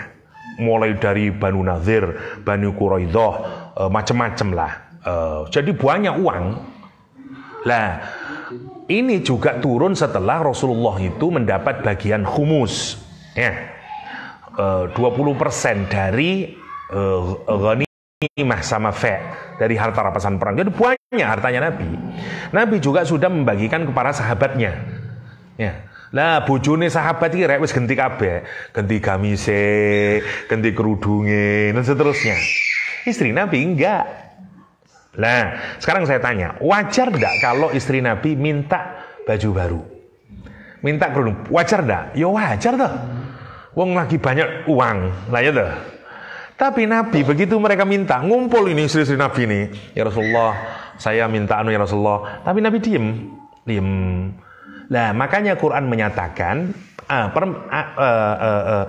mulai dari Banu Nadir, Banu Quraidah, eh, macam-macam lah. Eh, jadi banyak uang lah, ini juga turun setelah Rasulullah itu mendapat bagian humus, Ya. E, puluh persen dari e, ghanimah sama fe dari harta rapasan perang. Jadi banyak hartanya Nabi. Nabi juga sudah membagikan kepada sahabatnya. Ya. Lah bojone sahabat iki rek wis genti kabeh, genti gamise, genti kerudunge dan seterusnya. Istri Nabi enggak. Nah, sekarang saya tanya, wajar tidak kalau istri Nabi minta baju baru? Minta kerudung, wajar tidak? Ya wajar tuh. Wong lagi banyak uang, lah ya tuh. Tapi Nabi begitu mereka minta, ngumpul ini istri-istri Nabi ini. Ya Rasulullah, saya minta anu ya Rasulullah. Tapi Nabi diem, diem. Nah, makanya Quran menyatakan uh, per, uh, eh, uh, eh, uh, uh,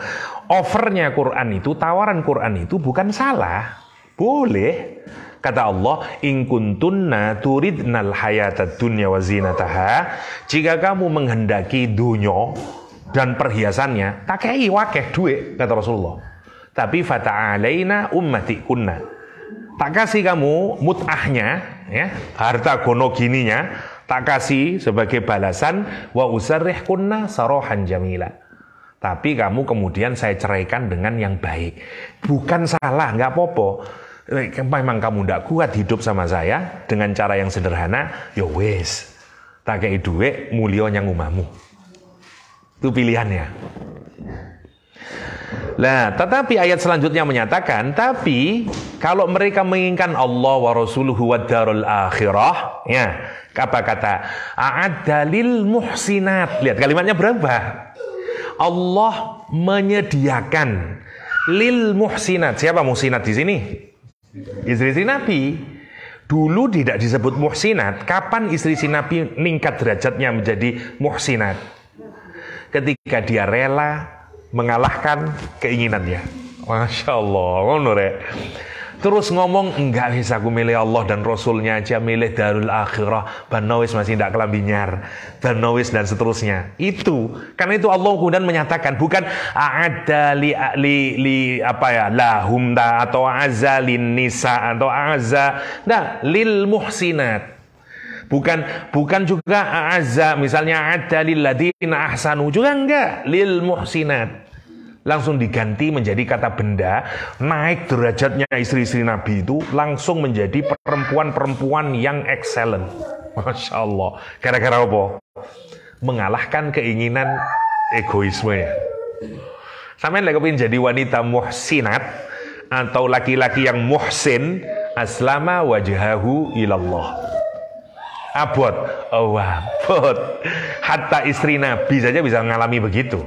overnya Quran itu, tawaran Quran itu bukan salah, boleh. Kata Allah, "In kuntunna turidnal hayatad dunya wa zinataha." Jika kamu menghendaki dunia dan perhiasannya, takai wakeh duit kata Rasulullah. Tapi fata'alaina ummati kunna. Tak kasih kamu mut'ahnya, ya, harta gono gininya, tak kasih sebagai balasan wa usarrih kunna sarohan jamila tapi kamu kemudian saya ceraikan dengan yang baik. Bukan salah, nggak popo memang kamu tidak kuat hidup sama saya dengan cara yang sederhana, yo ya wes. Tak kayak duwe mulio yang umamu. Itu pilihannya. Nah, tetapi ayat selanjutnya menyatakan, tapi kalau mereka menginginkan Allah wa rasuluhu wa darul akhirah, ya, apa kata? A'adalil muhsinat. Lihat kalimatnya berapa? Allah menyediakan lil muhsinat. Siapa muhsinat di sini? Istri-istri Nabi dulu tidak disebut muhsinat. Kapan istri-istri Nabi meningkat derajatnya menjadi muhsinat? Ketika dia rela mengalahkan keinginannya. Masya Allah, ngono Terus ngomong, enggak bisa aku milih Allah dan Rasulnya aja, milih darul akhirah, banowis masih tidak kelambinyar, banowis dan seterusnya. Itu, karena itu Allah kemudian menyatakan, bukan ada li, li, li apa ya, lahum da, atau azalin nisa, atau azza, nah, lil muhsinat bukan bukan juga azza misalnya ada lil ladina ahsanu juga enggak lil muhsinat langsung diganti menjadi kata benda, naik derajatnya istri-istri Nabi itu langsung menjadi perempuan-perempuan yang excellent. Masya Allah. Gara-gara apa? Mengalahkan keinginan egoisme ya. Sampai lagi ingin jadi wanita muhsinat atau laki-laki yang muhsin aslama wajahahu ilallah. Abot, oh abot. Hatta istri Nabi saja bisa mengalami begitu.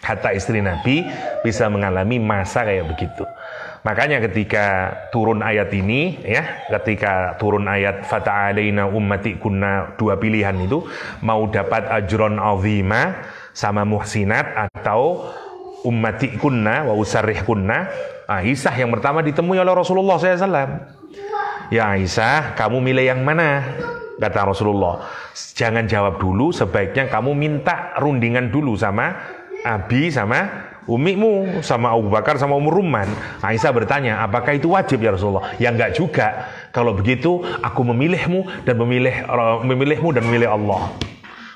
Hatta istri Nabi bisa mengalami masa kayak begitu. Makanya ketika turun ayat ini ya, ketika turun ayat fata'alaina ummati kunna dua pilihan itu mau dapat ajron azima sama muhsinat atau ummati kunna wa usarih kunna. Aisyah yang pertama ditemui oleh Rasulullah SAW. Ya Aisyah, kamu milih yang mana? Kata Rasulullah, jangan jawab dulu, sebaiknya kamu minta rundingan dulu sama Abi sama Umikmu sama Abu Bakar sama Umur Ruman. Aisyah bertanya, apakah itu wajib ya Rasulullah? Ya enggak juga. Kalau begitu, aku memilihmu dan memilih memilihmu dan memilih Allah.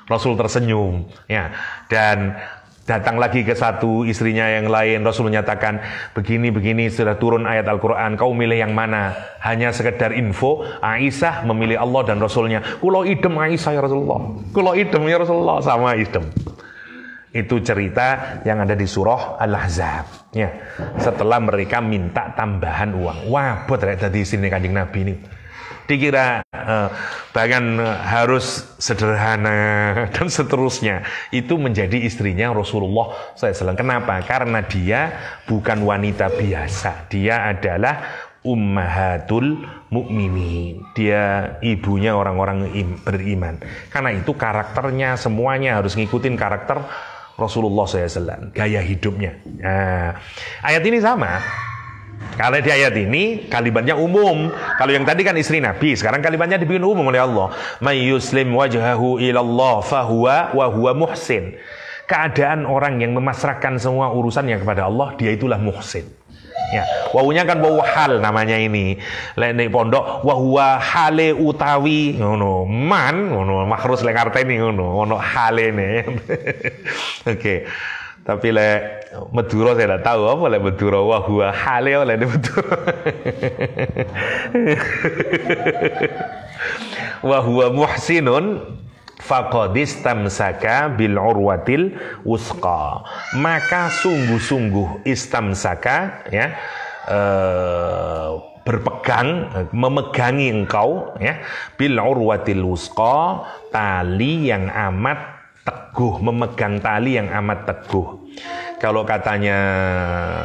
Rasul tersenyum. Ya, dan datang lagi ke satu istrinya yang lain Rasul menyatakan begini begini sudah turun ayat Al-Qur'an kau milih yang mana hanya sekedar info Aisyah memilih Allah dan Rasulnya kulo idem Aisyah ya Rasulullah kulo idem ya Rasulullah sama idem itu cerita yang ada di surah Al-Ahzab. Ya. Setelah mereka minta tambahan uang. Wah, buat dari sini kanjeng Nabi ini. Dikira eh, bahkan eh, harus sederhana dan seterusnya. Itu menjadi istrinya Rasulullah SAW. Kenapa? Karena dia bukan wanita biasa. Dia adalah ummahatul mukminin. Dia ibunya orang-orang beriman. Karena itu karakternya semuanya harus ngikutin karakter Rasulullah SAW, gaya hidupnya. Nah, ayat ini sama. Kalau di ayat ini kalimatnya umum. Kalau yang tadi kan istri Nabi, sekarang kalimatnya dibikin umum oleh Allah. May yuslim wajhahu ilallah fahuwa wa muhsin. Keadaan orang yang memasrahkan semua urusannya kepada Allah, dia itulah muhsin. Ya, wawunya kan wawu hal namanya ini. Lene pondok wahua hale utawi ngono. Man ngono makrus lek ini ngono, Hale halene. Oke. Okay. Tapi le meduro saya tidak tahu apa le meduro wahua hale oleh meduro wahwa muhsinun faqadis tamsaka bil urwatil usqa maka sungguh-sungguh istamsaka ya eh, berpegang memegangi engkau ya bil urwatil usqa tali yang amat teguh memegang tali yang amat teguh kalau katanya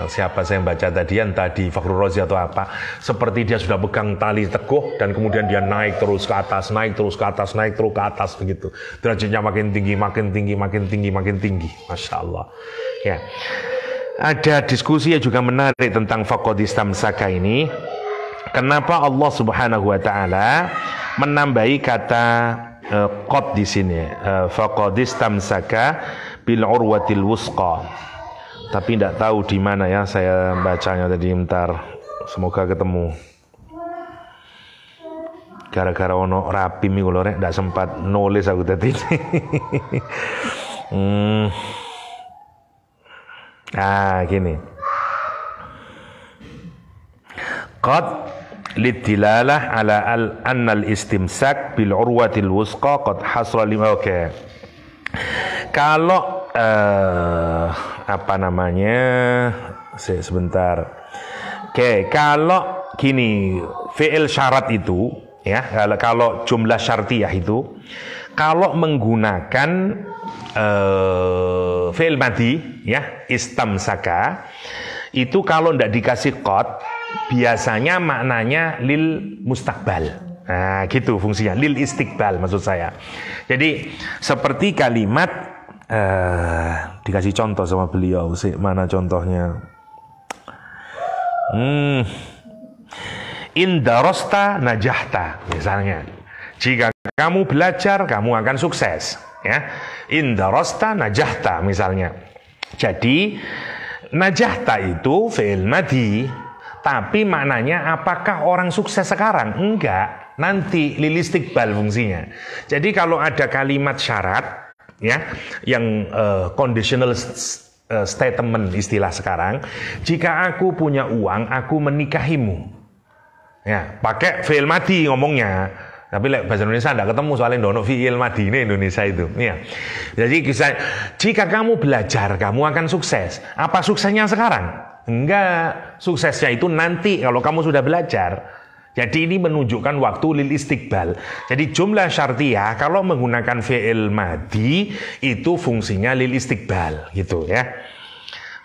siapa saya yang baca tadi, yang tadi Fakhrul Rozi atau apa, seperti dia sudah pegang tali teguh dan kemudian dia naik terus ke atas, naik terus ke atas, naik terus ke atas begitu. Derajatnya makin tinggi, makin tinggi, makin tinggi, makin tinggi. Masya Allah. Ya. Ada diskusi yang juga menarik tentang Fakodistam Saka ini. Kenapa Allah Subhanahu wa taala menambahi kata uh, eh, kot di sini? Uh, eh, Fakodistam Saka bil urwatil wusqa. Tapi tidak tahu di mana ya saya bacanya tadi ntar. Semoga ketemu. Gara-gara ono rapi minggu lho tidak sempat nulis aku tadi. hmm. Ah, gini. Qad lidilalah ala al annal istimsak bil urwatil wusqa qad hasra lima. Oke. Okay. Kalau uh, apa namanya Se sebentar oke okay, kalau gini fi'il syarat itu ya kalau, kalau jumlah syartiyah itu kalau menggunakan uh, fi'il mati ya istamsaka itu kalau tidak dikasih kot biasanya maknanya lil mustakbal nah gitu fungsinya lil istiqbal maksud saya jadi seperti kalimat eh, dikasih contoh sama beliau sih mana contohnya hmm indarosta najahta misalnya jika kamu belajar kamu akan sukses ya indarosta najahta misalnya jadi najahta itu fi'il madi tapi maknanya apakah orang sukses sekarang enggak nanti lilistik bal fungsinya jadi kalau ada kalimat syarat ya yang uh, conditional eh, statement istilah sekarang jika aku punya uang aku menikahimu ya pakai fiil mati ngomongnya tapi like, bahasa Indonesia tidak ketemu soalnya dono fiil mati ini Indonesia itu ya jadi kisah jika kamu belajar kamu akan sukses apa suksesnya sekarang enggak suksesnya itu nanti kalau kamu sudah belajar jadi ini menunjukkan waktu lil istiqbal. Jadi jumlah syartiyah kalau menggunakan fi'il madi itu fungsinya lil istiqbal gitu ya.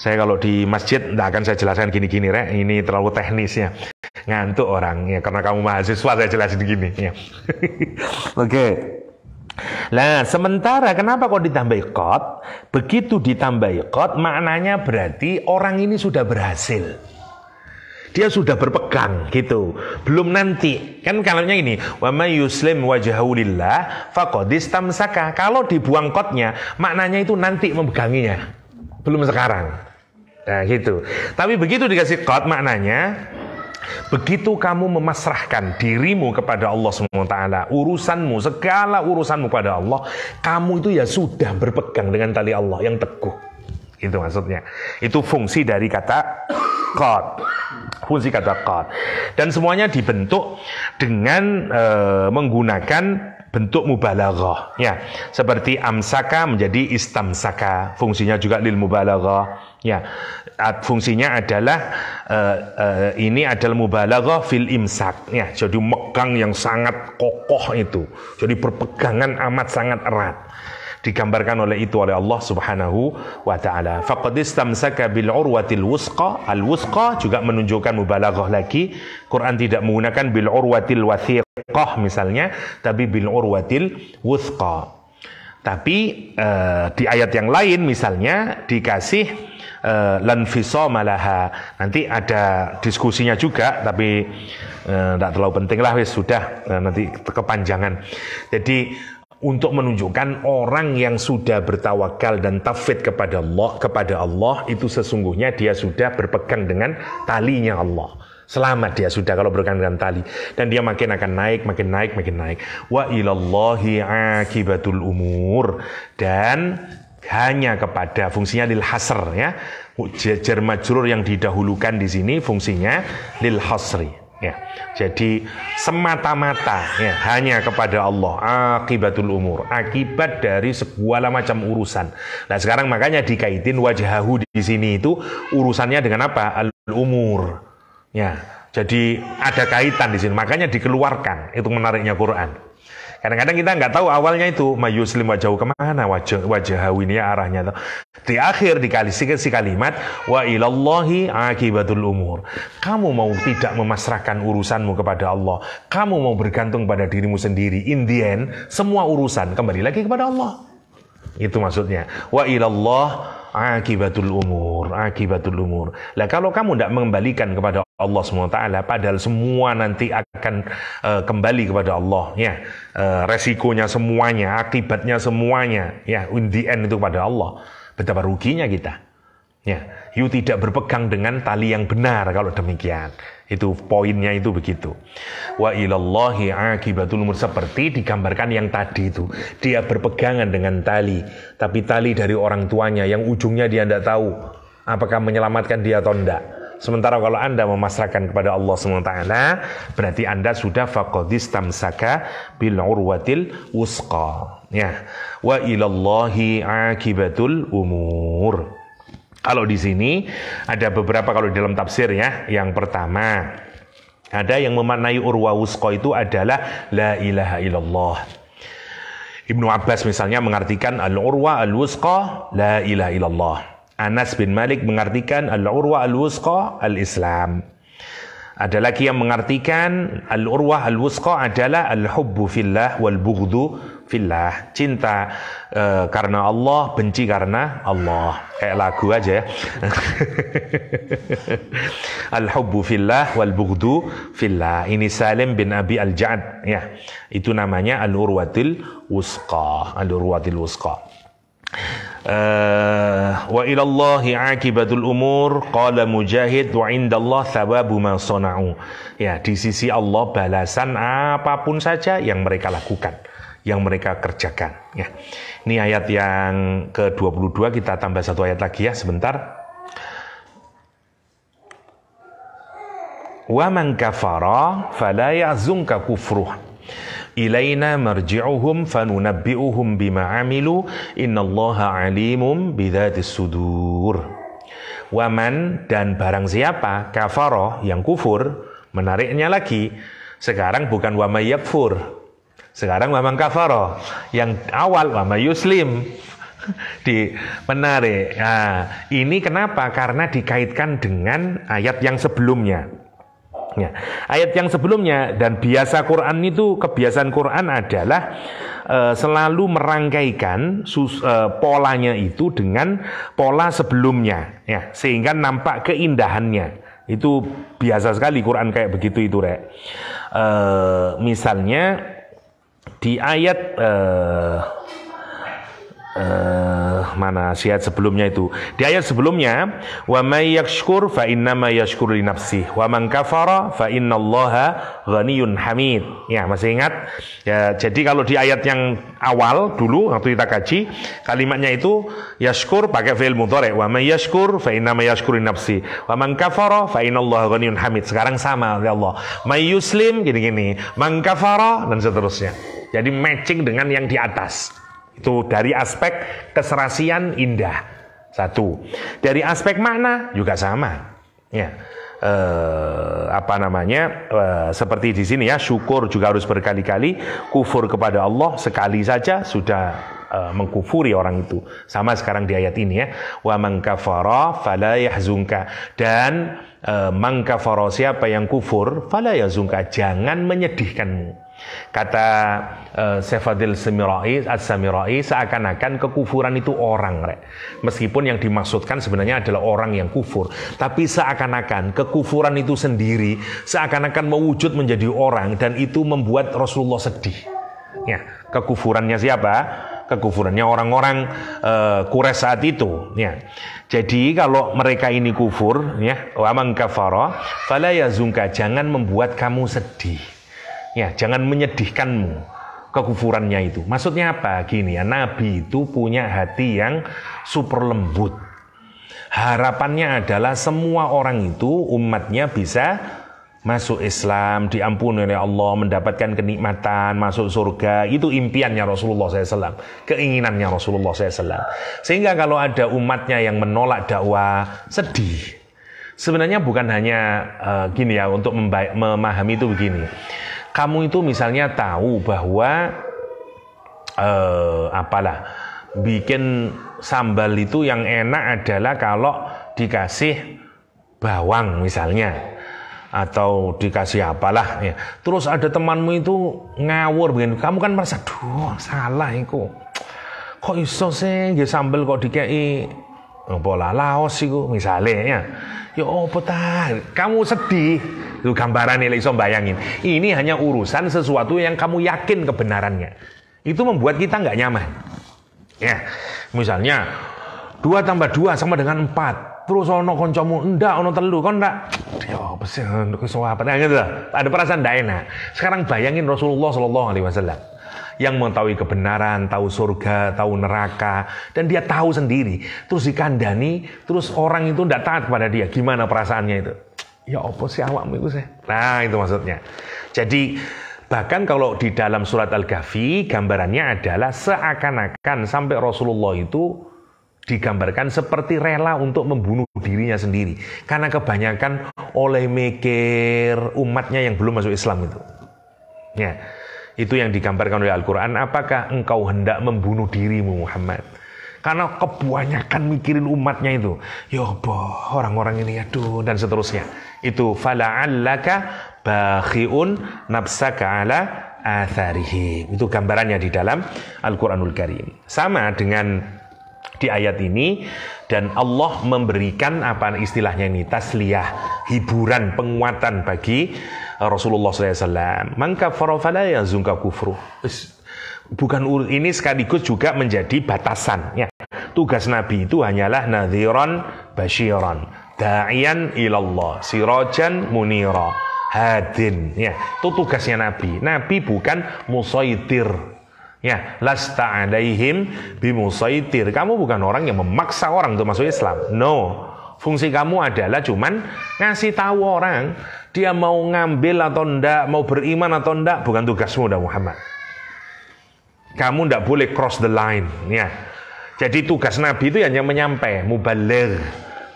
Saya kalau di masjid tidak akan saya jelaskan gini-gini rek, ini terlalu teknis ya. Ngantuk orang ya karena kamu mahasiswa saya jelasin gini ya. Oke. okay. Nah, sementara kenapa kok ditambah kot? Begitu ditambah kot maknanya berarti orang ini sudah berhasil dia sudah berpegang gitu. Belum nanti. Kan kalaunya ini, wa may yuslim wajhahu lillah faqad istamsaka. Kalau dibuang kotnya, maknanya itu nanti memeganginya. Belum sekarang. Nah, gitu. Tapi begitu dikasih kot maknanya Begitu kamu memasrahkan dirimu kepada Allah SWT, urusanmu, segala urusanmu kepada Allah, kamu itu ya sudah berpegang dengan tali Allah yang teguh. Itu maksudnya. Itu fungsi dari kata qad fungsi kata Dan semuanya dibentuk dengan e, menggunakan bentuk mubalaghah ya seperti amsaka menjadi istamsaka fungsinya juga lil mubalaghah ya fungsinya adalah uh, uh, ini adalah mubalaghah fil imsak ya jadi megang yang sangat kokoh itu jadi perpegangan amat sangat erat digambarkan oleh itu oleh Allah Subhanahu wa taala. Faqad istamsaka bil urwatil wusqa. Al wusqa juga menunjukkan mubalaghah lagi. Quran tidak menggunakan bil urwatil wathiqah misalnya, tapi bil urwatil wusqa. Tapi uh, di ayat yang lain misalnya dikasih uh, eh, lanfiso malaha. Nanti ada diskusinya juga tapi eh, tidak uh, terlalu penting lah wis sudah uh, nanti kepanjangan. Jadi untuk menunjukkan orang yang sudah bertawakal dan tafid kepada Allah kepada Allah itu sesungguhnya dia sudah berpegang dengan talinya Allah. Selamat dia sudah kalau berpegang dengan tali dan dia makin akan naik, makin naik, makin naik. Wa ilallahi akibatul umur dan hanya kepada fungsinya lil hasr ya. Jerman yang didahulukan di sini fungsinya lil hasri ya. Jadi semata-mata ya, hanya kepada Allah akibatul umur, akibat dari segala macam urusan. Nah, sekarang makanya dikaitin wajahahu di sini itu urusannya dengan apa? Al umur. Ya. Jadi ada kaitan di sini, makanya dikeluarkan. Itu menariknya Quran. Kadang-kadang kita nggak tahu awalnya itu mayuslim wajah kemana wajah wajah ini ya arahnya. Di akhir dikali si kalimat wa ilallahi akibatul umur. Kamu mau tidak memasrahkan urusanmu kepada Allah. Kamu mau bergantung pada dirimu sendiri. In the end, semua urusan kembali lagi kepada Allah. Itu maksudnya. Wa ilallah akibatul umur, akibatul umur. Lah kalau kamu tidak mengembalikan kepada Allah SWT, padahal semua nanti akan uh, kembali kepada Allah, ya uh, resikonya semuanya, akibatnya semuanya, ya in the end itu kepada Allah. Betapa ruginya kita. Ya, you tidak berpegang dengan tali yang benar kalau demikian. Itu poinnya itu begitu. Wa ilallahi akibatul umur seperti digambarkan yang tadi itu. Dia berpegangan dengan tali, tapi tali dari orang tuanya yang ujungnya dia tidak tahu apakah menyelamatkan dia atau tidak. Sementara kalau Anda memasrahkan kepada Allah SWT, berarti Anda sudah faqadis tamsaka bil urwatil usqa. Ya. Wa ilallahi akibatul umur. Kalau di sini ada beberapa kalau di dalam tafsir ya. Yang pertama, ada yang memaknai urwa wusqa itu adalah la ilaha illallah. Ibnu Abbas misalnya mengartikan al-urwa al-wusqa la ilaha illallah. Anas bin Malik mengartikan al-urwa al-wusqa al-Islam. Ada lagi yang mengartikan al urwa al-wusqa adalah al-hubbu fillah wal bughdhu fillah, cinta e, karena Allah, benci karena Allah. Kayak lagu aja ya. Al-hubbu fillah wal bughdu fillah. Ini Salim bin Abi Al-Ja'd ya. Itu namanya Al-Urwatil Wusqa. Al-Urwatil Wusqa. Eh, wa ila Allahi akibatul umur qala mujahid wa indallah thawabu ma sona'u ya di sisi Allah balasan apapun saja yang mereka lakukan yang mereka kerjakan. Ya. Ini ayat yang ke-22, kita tambah satu ayat lagi ya, sebentar. Wa man kafara fala yazunka kufruh. Ilaina marji'uhum fanunabbi'uhum bima amilu innallaha alimum bidhatis sudur. Waman dan barang siapa kafaro yang kufur, menariknya lagi, sekarang bukan wama yakfur, sekarang mamang kafaro. Yang awal mama yuslim di menarik. Nah, ini kenapa? Karena dikaitkan dengan ayat yang sebelumnya. Ya. Ayat yang sebelumnya dan biasa Quran itu kebiasaan Quran adalah e, selalu merangkaikan sus, e, polanya itu dengan pola sebelumnya, ya sehingga nampak keindahannya. Itu biasa sekali Quran kayak begitu itu rek. E, misalnya di ayat eh, eh, mana sihat sebelumnya itu di ayat sebelumnya wa may yashkur fa inna yashkuru li nafsi wa man kafara fa innallaha ghaniyun hamid ya masih ingat ya jadi kalau di ayat yang awal dulu waktu kita kaji kalimatnya itu yashkur pakai fi'il mudhari wa may yashkur fa inna yashkuru li nafsi wa man kafara fa innallaha ghaniyun hamid sekarang sama ya Allah may yuslim gini-gini man dan seterusnya jadi matching dengan yang di atas. Itu dari aspek keserasian indah. Satu. Dari aspek makna juga sama. Ya. Uh, apa namanya uh, seperti di sini ya syukur juga harus berkali-kali kufur kepada Allah sekali saja sudah eh, mengkufuri orang itu. Sama sekarang di ayat ini ya. Wa mangkafara fala yahzunka. Dan uh, mangkafara siapa yang kufur fala yahzunka. Jangan menyedihkanmu. Kata uh, eh, Sefadil Semirai, as seakan-akan kekufuran itu orang, rek. Meskipun yang dimaksudkan sebenarnya adalah orang yang kufur, tapi seakan-akan kekufuran itu sendiri seakan-akan mewujud menjadi orang dan itu membuat Rasulullah sedih. Ya, kekufurannya siapa? Kekufurannya orang-orang uh, saat itu, ya. Jadi kalau mereka ini kufur, ya, wa man kafara, fala yazunka, jangan membuat kamu sedih. Ya, jangan menyedihkanmu kekufurannya itu. Maksudnya apa? Gini ya, Nabi itu punya hati yang super lembut. Harapannya adalah semua orang itu umatnya bisa masuk Islam, diampuni oleh Allah, mendapatkan kenikmatan, masuk surga. Itu impiannya Rasulullah SAW, keinginannya Rasulullah SAW. Sehingga kalau ada umatnya yang menolak dakwah, sedih. Sebenarnya bukan hanya uh, gini ya untuk memahami itu begini kamu itu misalnya tahu bahwa eh, apalah bikin sambal itu yang enak adalah kalau dikasih bawang misalnya atau dikasih apalah ya. Terus ada temanmu itu ngawur begini. Kamu kan merasa, "Duh, salah itu. Kok iso sih sambal sambal kok dikei apa lah laos iku misale ya. Ya apa ta? Kamu sedih. Itu gambaran nilai iso bayangin. Ini hanya urusan sesuatu yang kamu yakin kebenarannya. Itu membuat kita nggak nyaman. Ya. Misalnya dua tambah dua sama dengan empat terus ono koncomu ndak ono telu kon ndak ya apa sih apa ya gitu ada perasaan ndak enak sekarang bayangin Rasulullah Shallallahu Alaihi Wasallam yang mengetahui kebenaran, tahu surga, tahu neraka, dan dia tahu sendiri. Terus dikandani, terus orang itu tidak taat kepada dia. Gimana perasaannya itu? Ya opo sih awakmu itu sih. Nah itu maksudnya. Jadi Bahkan kalau di dalam surat Al-Kahfi, gambarannya adalah seakan-akan sampai Rasulullah itu digambarkan seperti rela untuk membunuh dirinya sendiri. Karena kebanyakan oleh mikir umatnya yang belum masuk Islam itu. Ya itu yang digambarkan oleh Al-Quran. Apakah engkau hendak membunuh dirimu Muhammad? Karena kebanyakan mikirin umatnya itu. Ya boh, orang-orang ini aduh dan seterusnya. Itu fala'allaka bakhi'un nafsaka ala atharihim. Itu gambarannya di dalam Al-Quranul Karim. Sama dengan di ayat ini dan Allah memberikan apa istilahnya ini tasliyah hiburan penguatan bagi Rasulullah SAW. Maka farofala yang zungka kufru. Bukan urut ini sekaligus juga menjadi batasan. Ya. Tugas Nabi itu hanyalah nadhiran basyiran. Da'ian ilallah. sirajan munira. Hadin. Ya. Itu tugasnya Nabi. Nabi bukan musaitir. Ya, lasta alaihim bimusaitir. Kamu bukan orang yang memaksa orang untuk masuk Islam. No. Fungsi kamu adalah cuman ngasih tahu orang dia mau ngambil atau ndak mau beriman atau ndak bukan tugasmu dah Muhammad. Kamu ndak boleh cross the line, ya. Jadi tugas Nabi itu hanya menyampai, mubalir,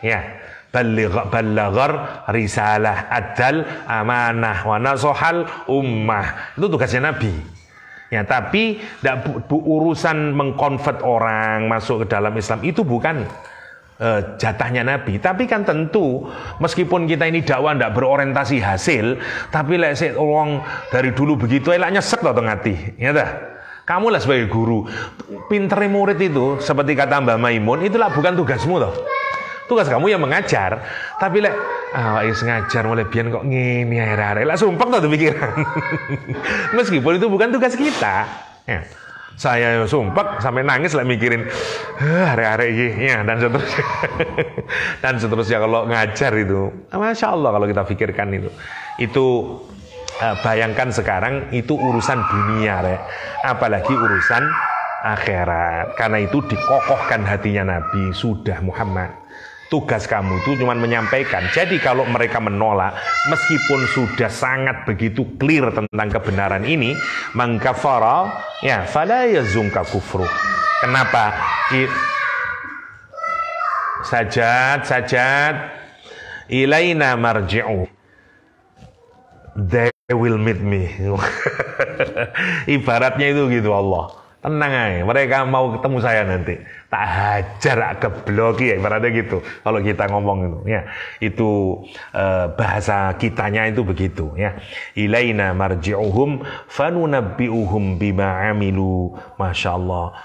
ya. Balighar balagar risalah adal amanah wa nasohal ummah itu tugasnya Nabi ya tapi bu, bu, urusan mengkonvert orang masuk ke dalam Islam itu bukan uh, jatahnya Nabi. Tapi kan tentu meskipun kita ini dakwah tidak berorientasi hasil, tapi lah like, orang dari dulu begitu elaknya nyesek atau ngati, ya dah. Kamu lah sebagai guru, pinter murid itu seperti kata Mbak Maimun, itulah bukan tugasmu loh, Tugas kamu yang mengajar, tapi lek like, awak oh, ngajar mulai biar kok ngini air-air, Lah sumpah tuh pikiran. Meskipun itu bukan tugas kita. Ya saya sumpah sampai nangis lah mikirin hari-hari ini iya, ya, dan seterusnya dan seterusnya kalau ngajar itu masya Allah kalau kita pikirkan itu itu eh, bayangkan sekarang itu urusan dunia re. apalagi urusan akhirat karena itu dikokohkan hatinya Nabi sudah Muhammad Tugas kamu itu cuma menyampaikan. Jadi kalau mereka menolak, meskipun sudah sangat begitu clear tentang kebenaran ini, mengkafara, ya, fala yazungka kufru. Kenapa? Sajat, sajat, ilaina marji'u. They will meet me. Ibaratnya itu gitu Allah Tenang aja, mereka mau ketemu saya nanti. Tak hajar ke blogi ya, ibaratnya gitu. Kalau kita ngomong itu, ya itu e, bahasa kitanya itu begitu, ya. Ilaina marji'uhum fanunabbi'uhum bima amilu. Masya Allah.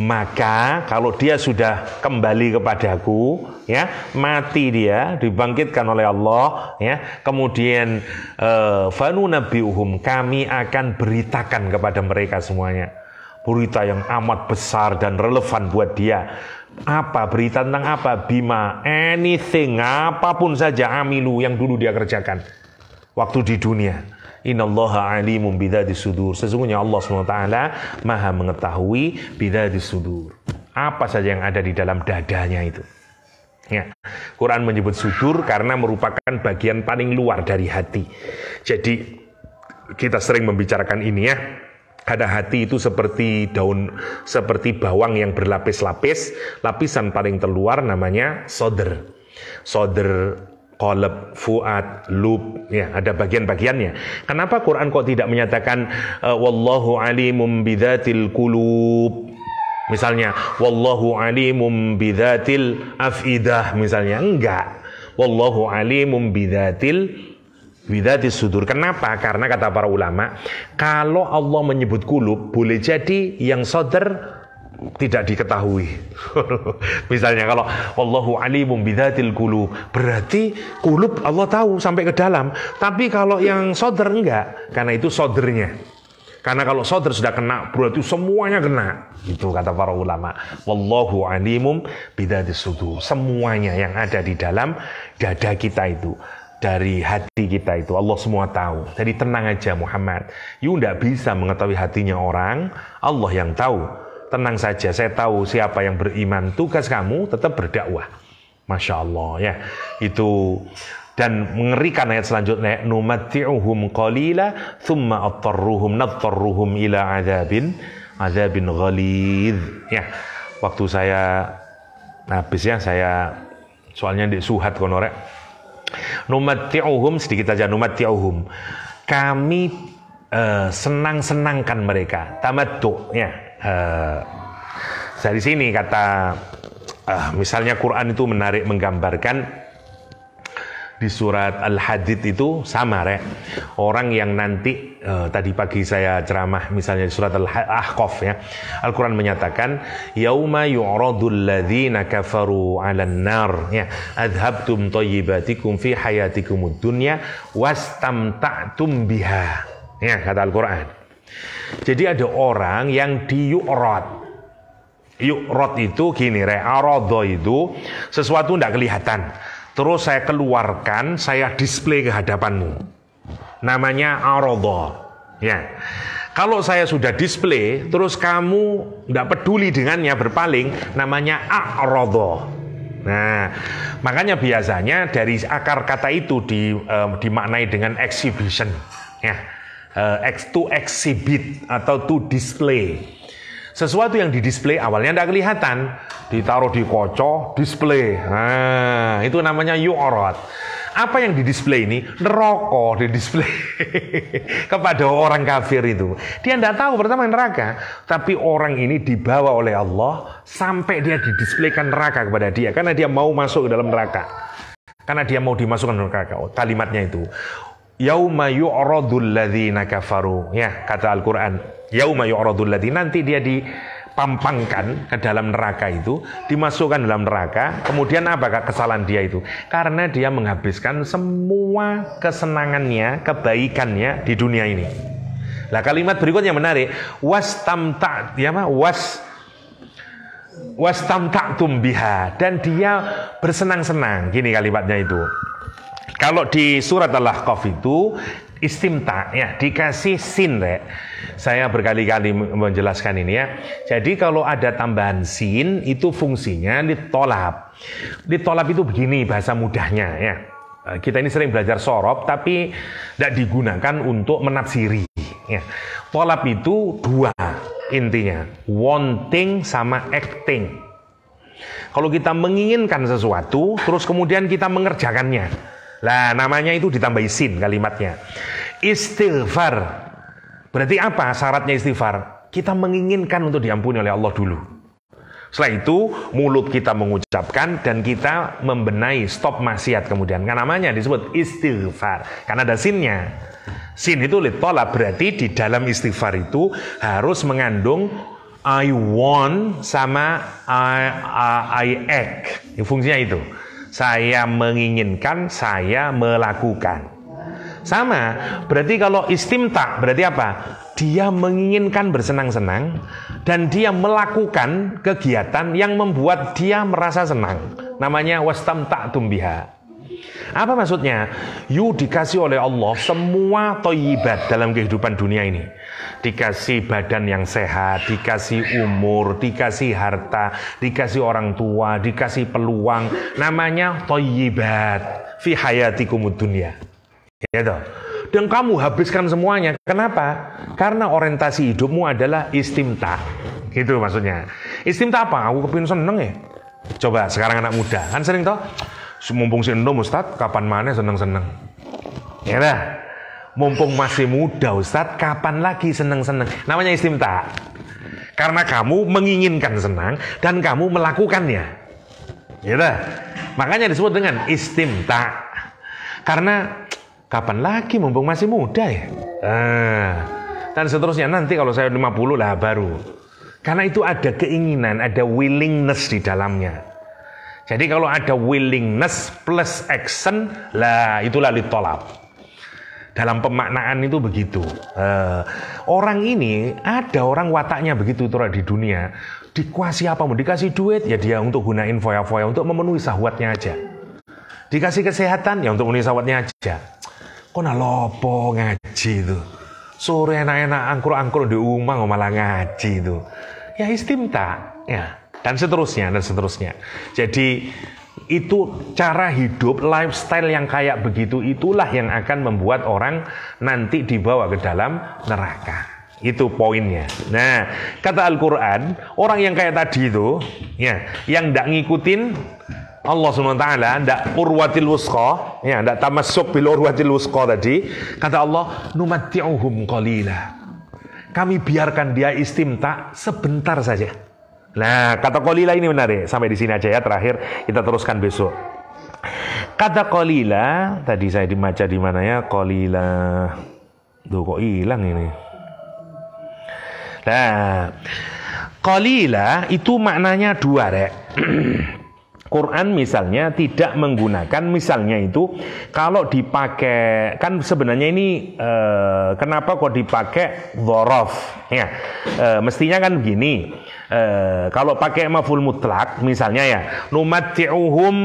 Maka kalau dia sudah kembali kepadaku, ya mati dia dibangkitkan oleh Allah, ya kemudian eh, fanunabbi'uhum kami akan beritakan kepada mereka semuanya berita yang amat besar dan relevan buat dia. Apa berita tentang apa? Bima, anything, apapun saja amilu yang dulu dia kerjakan waktu di dunia. Inna Allah alimun di sudur. Sesungguhnya Allah SWT maha mengetahui di sudur. Apa saja yang ada di dalam dadanya itu. Ya. Quran menyebut sudur karena merupakan bagian paling luar dari hati. Jadi kita sering membicarakan ini ya. Karena hati itu seperti daun, seperti bawang yang berlapis-lapis, lapisan paling terluar namanya soder. Soder, kolab, fuad, lub, ya ada bagian-bagiannya. Kenapa Quran kok tidak menyatakan eh, wallahu alimum bidzatil kulub? Misalnya, wallahu alimum bidzatil afidah misalnya. Enggak. Wallahu alimum bidzatil Bidati sudur. Kenapa? Karena kata para ulama, kalau Allah menyebut kulub, boleh jadi yang sadar tidak diketahui. Misalnya kalau Allahu alimum Bidhatil kulub, berarti kulub Allah tahu sampai ke dalam. Tapi kalau yang sodar enggak, karena itu sodernya. Karena kalau sodar sudah kena, berarti semuanya kena. Itu kata para ulama. Wallahu alimum bidatis sudur. Semuanya yang ada di dalam dada kita itu dari hati kita itu. Allah semua tahu. Jadi tenang aja Muhammad. You tidak bisa mengetahui hatinya orang. Allah yang tahu. Tenang saja, saya tahu siapa yang beriman. Tugas kamu tetap berdakwah. Masya Allah ya. Itu dan mengerikan ayat selanjutnya numati'uhum qalila thumma attarruhum nattarruhum ila azabin azabin ghalid ya waktu saya habis ya saya soalnya di suhat konorek Numatti'uhum sedikit aja numatti'uhum. Kami uh, senang-senangkan mereka. Tamattu ya. Uh, eh, dari sini kata uh, misalnya Quran itu menarik menggambarkan di surat Al-Hadid itu sama rek. Orang yang nanti eh, tadi pagi saya ceramah misalnya di surat Al-Ahqaf ya. Al-Qur'an menyatakan yauma yu'radul ladzina kafaru 'alan nar ya adhabtum thayyibatikum fi hayatikum dunya wastamta'tum biha. Ya kata Al-Qur'an. Jadi ada orang yang diyu'rad. Yu'rad itu gini rek, aradha itu sesuatu tidak kelihatan Terus saya keluarkan, saya display ke hadapanmu. Namanya arodo. Ya. Kalau saya sudah display, terus kamu tidak peduli dengannya berpaling, namanya arodo. Nah, makanya biasanya dari akar kata itu di, um, dimaknai dengan exhibition. Ya. Uh, to exhibit atau to display sesuatu yang di display awalnya tidak kelihatan, ditaruh di kocok, display. Nah, itu namanya what? Apa yang di display ini? Neraka display kepada orang kafir itu. Dia tidak tahu pertama neraka, tapi orang ini dibawa oleh Allah sampai dia didisplaykan neraka kepada dia karena dia mau masuk ke dalam neraka karena dia mau dimasukkan neraka. Oh, kalimatnya itu yauma yu'radul ladzina kafaru. Ya, kata Al-Qur'an. Yauma yu'radul ladzina nanti dia dipampangkan ke dalam neraka itu, dimasukkan dalam neraka. Kemudian apakah kesalahan dia itu? Karena dia menghabiskan semua kesenangannya, kebaikannya di dunia ini. Nah, kalimat berikutnya menarik, ya was tamta ya ma was was tamtaktum biha dan dia bersenang-senang. Gini kalimatnya itu. Kalau di surat Al-Ahqaf itu istimta ya dikasih sin re Saya berkali-kali menjelaskan ini ya. Jadi kalau ada tambahan sin itu fungsinya ditolap. Ditolap itu begini bahasa mudahnya ya. Eh, kita ini sering belajar sorop tapi tidak digunakan untuk menafsiri. Ya. Tolap itu dua intinya, wanting sama acting. Kalau kita menginginkan sesuatu, terus kemudian kita mengerjakannya lah namanya itu ditambah sin kalimatnya. Istighfar. Berarti apa syaratnya istighfar? Kita menginginkan untuk diampuni oleh Allah dulu. Setelah itu mulut kita mengucapkan dan kita membenahi stop maksiat kemudian. Karena namanya disebut istighfar karena ada sinnya. Sin itu litola berarti di dalam istighfar itu harus mengandung I want sama I, I, I act. Ya, fungsinya itu. Saya menginginkan, saya melakukan. Sama, berarti kalau istimta berarti apa? Dia menginginkan bersenang-senang dan dia melakukan kegiatan yang membuat dia merasa senang. Namanya wastamta tumbiha. Apa maksudnya? You dikasih oleh Allah semua toyibat dalam kehidupan dunia ini dikasih badan yang sehat, dikasih umur, dikasih harta, dikasih orang tua, dikasih peluang. Namanya toyibat fi hayatikumud dunia. Ya toh. Dan kamu habiskan semuanya. Kenapa? Karena orientasi hidupmu adalah istimta. Gitu maksudnya. Istimta apa? Aku kepingin seneng ya. Coba sekarang anak muda. Kan sering toh. Mumpung si Endom Ustadz, kapan mana seneng-seneng. Ya dah mumpung masih muda Ustadz, kapan lagi seneng-seneng? Namanya istimta. Karena kamu menginginkan senang dan kamu melakukannya. Gitu. Makanya disebut dengan istimta. Karena kapan lagi mumpung masih muda ya? Eh, dan seterusnya nanti kalau saya 50 lah baru. Karena itu ada keinginan, ada willingness di dalamnya. Jadi kalau ada willingness plus action, lah itulah ditolak dalam pemaknaan itu begitu. Uh, orang ini ada orang wataknya begitu tuh di dunia. dikuasi apa mau dikasih duit ya dia untuk gunain foya-foya untuk memenuhi sahwatnya aja. Dikasih kesehatan ya untuk memenuhi sahwatnya aja. Kok nalopo ngaji itu. Sore enak-enak angkur-angkur di rumah malah ngaji itu. Ya istimta ya dan seterusnya dan seterusnya. Jadi itu cara hidup lifestyle yang kayak begitu itulah yang akan membuat orang nanti dibawa ke dalam neraka itu poinnya. Nah, kata Al-Quran, orang yang kayak tadi itu, ya, yang tidak ngikutin Allah SWT, tidak urwatil wusqa, ya, tidak tamasuk bil urwatil wusqa tadi, kata Allah, numati'uhum qalila. Kami biarkan dia istimta sebentar saja. Nah, kata kolila ini menarik. Sampai di sini aja ya terakhir kita teruskan besok. Kata kolila tadi saya dimaca di mana ya? Kolila. tuh kok hilang ini. Nah, kolila itu maknanya dua, Rek. Quran misalnya tidak menggunakan misalnya itu kalau dipakai kan sebenarnya ini e, kenapa kok dipakai dhorof ya e, mestinya kan begini e, kalau pakai maful mutlak misalnya ya numatti'uhum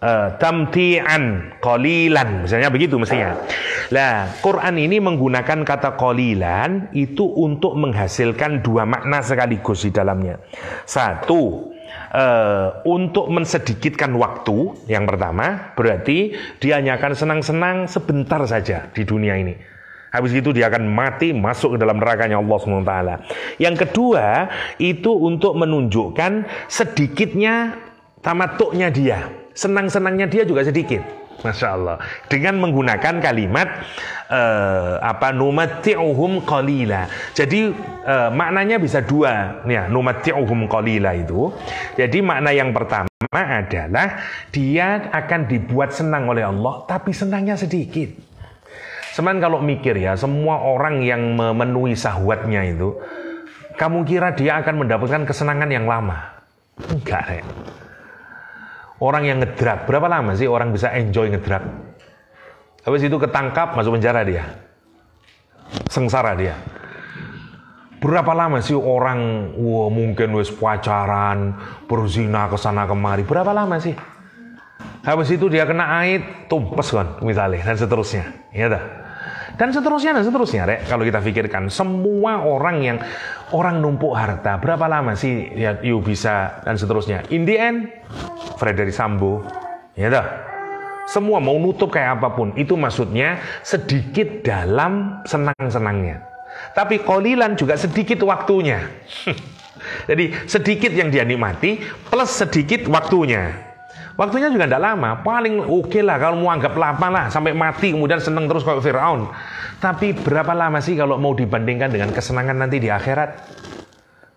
e, tamti'an qalilan misalnya begitu mestinya lah Quran ini menggunakan kata qalilan itu untuk menghasilkan dua makna sekaligus di dalamnya satu Eh, untuk mensedikitkan waktu yang pertama berarti dia hanya akan senang-senang sebentar saja di dunia ini. Habis itu dia akan mati masuk ke dalam nerakanya Allah SWT. Yang kedua itu untuk menunjukkan sedikitnya tamatuknya dia. Senang-senangnya dia juga sedikit. Masya Allah. Dengan menggunakan kalimat uh, apa numati'uhum qalila. Jadi uh, maknanya bisa dua ya, numati'uhum qalila itu. Jadi makna yang pertama adalah dia akan dibuat senang oleh Allah tapi senangnya sedikit. Cuman kalau mikir ya, semua orang yang memenuhi sahwatnya itu, kamu kira dia akan mendapatkan kesenangan yang lama? Enggak, ya. Orang yang ngedrak, berapa lama sih orang bisa enjoy ngedrak? Habis itu ketangkap, masuk penjara dia. Sengsara dia. Berapa lama sih orang, wah mungkin wes pacaran, berzina kesana kemari. Berapa lama sih? Habis itu dia kena ait, tumpes kan misalnya, dan seterusnya. Iya dah. Dan seterusnya dan seterusnya, Rek. Kalau kita pikirkan, semua orang yang orang numpuk harta, berapa lama sih ya, you bisa dan seterusnya. In the end, Frederick Sambo, ya dah. Semua mau nutup kayak apapun, itu maksudnya sedikit dalam senang-senangnya. Tapi kolilan juga sedikit waktunya. Jadi sedikit yang dia nikmati plus sedikit waktunya. Waktunya juga tidak lama, paling oke okay lah kalau mau anggap lama lah sampai mati kemudian seneng terus kayak Firaun. Tapi berapa lama sih kalau mau dibandingkan dengan kesenangan nanti di akhirat?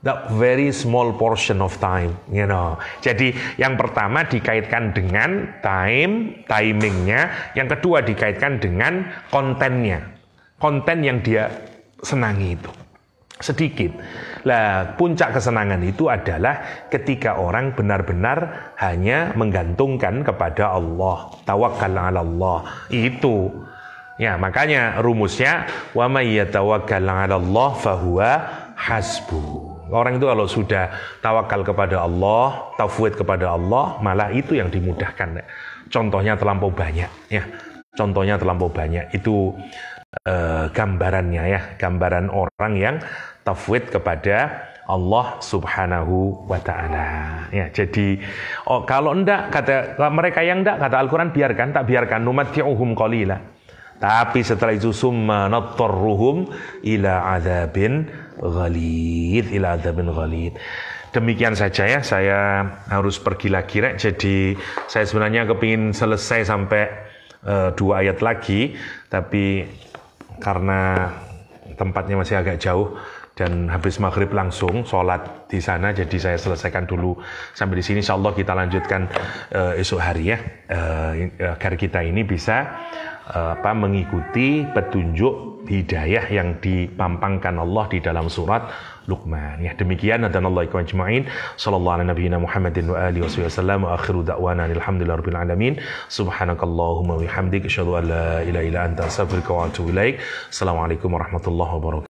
That very small portion of time, you know. Jadi yang pertama dikaitkan dengan time, timingnya. Yang kedua dikaitkan dengan kontennya, konten yang dia senangi itu sedikit. Lah, puncak kesenangan itu adalah ketika orang benar-benar hanya menggantungkan kepada Allah. Tawakal 'ala Allah. Itu. Ya, makanya rumusnya wa may yatawakkal 'ala Allah fahuwa hasbu Orang itu kalau sudah tawakal kepada Allah, tafwid kepada Allah, malah itu yang dimudahkan. Contohnya terlampau banyak, ya. Contohnya terlampau banyak. Itu eh, gambarannya ya, gambaran orang yang tafwid kepada Allah Subhanahu wa taala. Ya, jadi oh, kalau enggak kata mereka yang enggak kata Al-Qur'an biarkan tak biarkan numatti'uhum qalila. Tapi setelah itu summa nattarruhum ila azabin ghalid ila azabin ghalid. Demikian saja ya, saya harus pergi lagi rek. Jadi saya sebenarnya kepingin selesai sampai uh, dua ayat lagi, tapi karena tempatnya masih agak jauh, dan habis maghrib langsung sholat di sana jadi saya selesaikan dulu sampai di sini insya Allah kita lanjutkan uh, esok hari ya uh, agar kita ini bisa uh, apa mengikuti petunjuk hidayah yang dipampangkan Allah di dalam surat Luqman ya demikian dan Allah ikhwan ajma'in sallallahu alaihi nabiyina Muhammadin wa alihi wasallam wa akhiru da'wana rabbil alamin subhanakallahumma wa bihamdika asyhadu an la ilaha illa anta astaghfiruka wa atubu ilaik assalamualaikum warahmatullahi wabarakatuh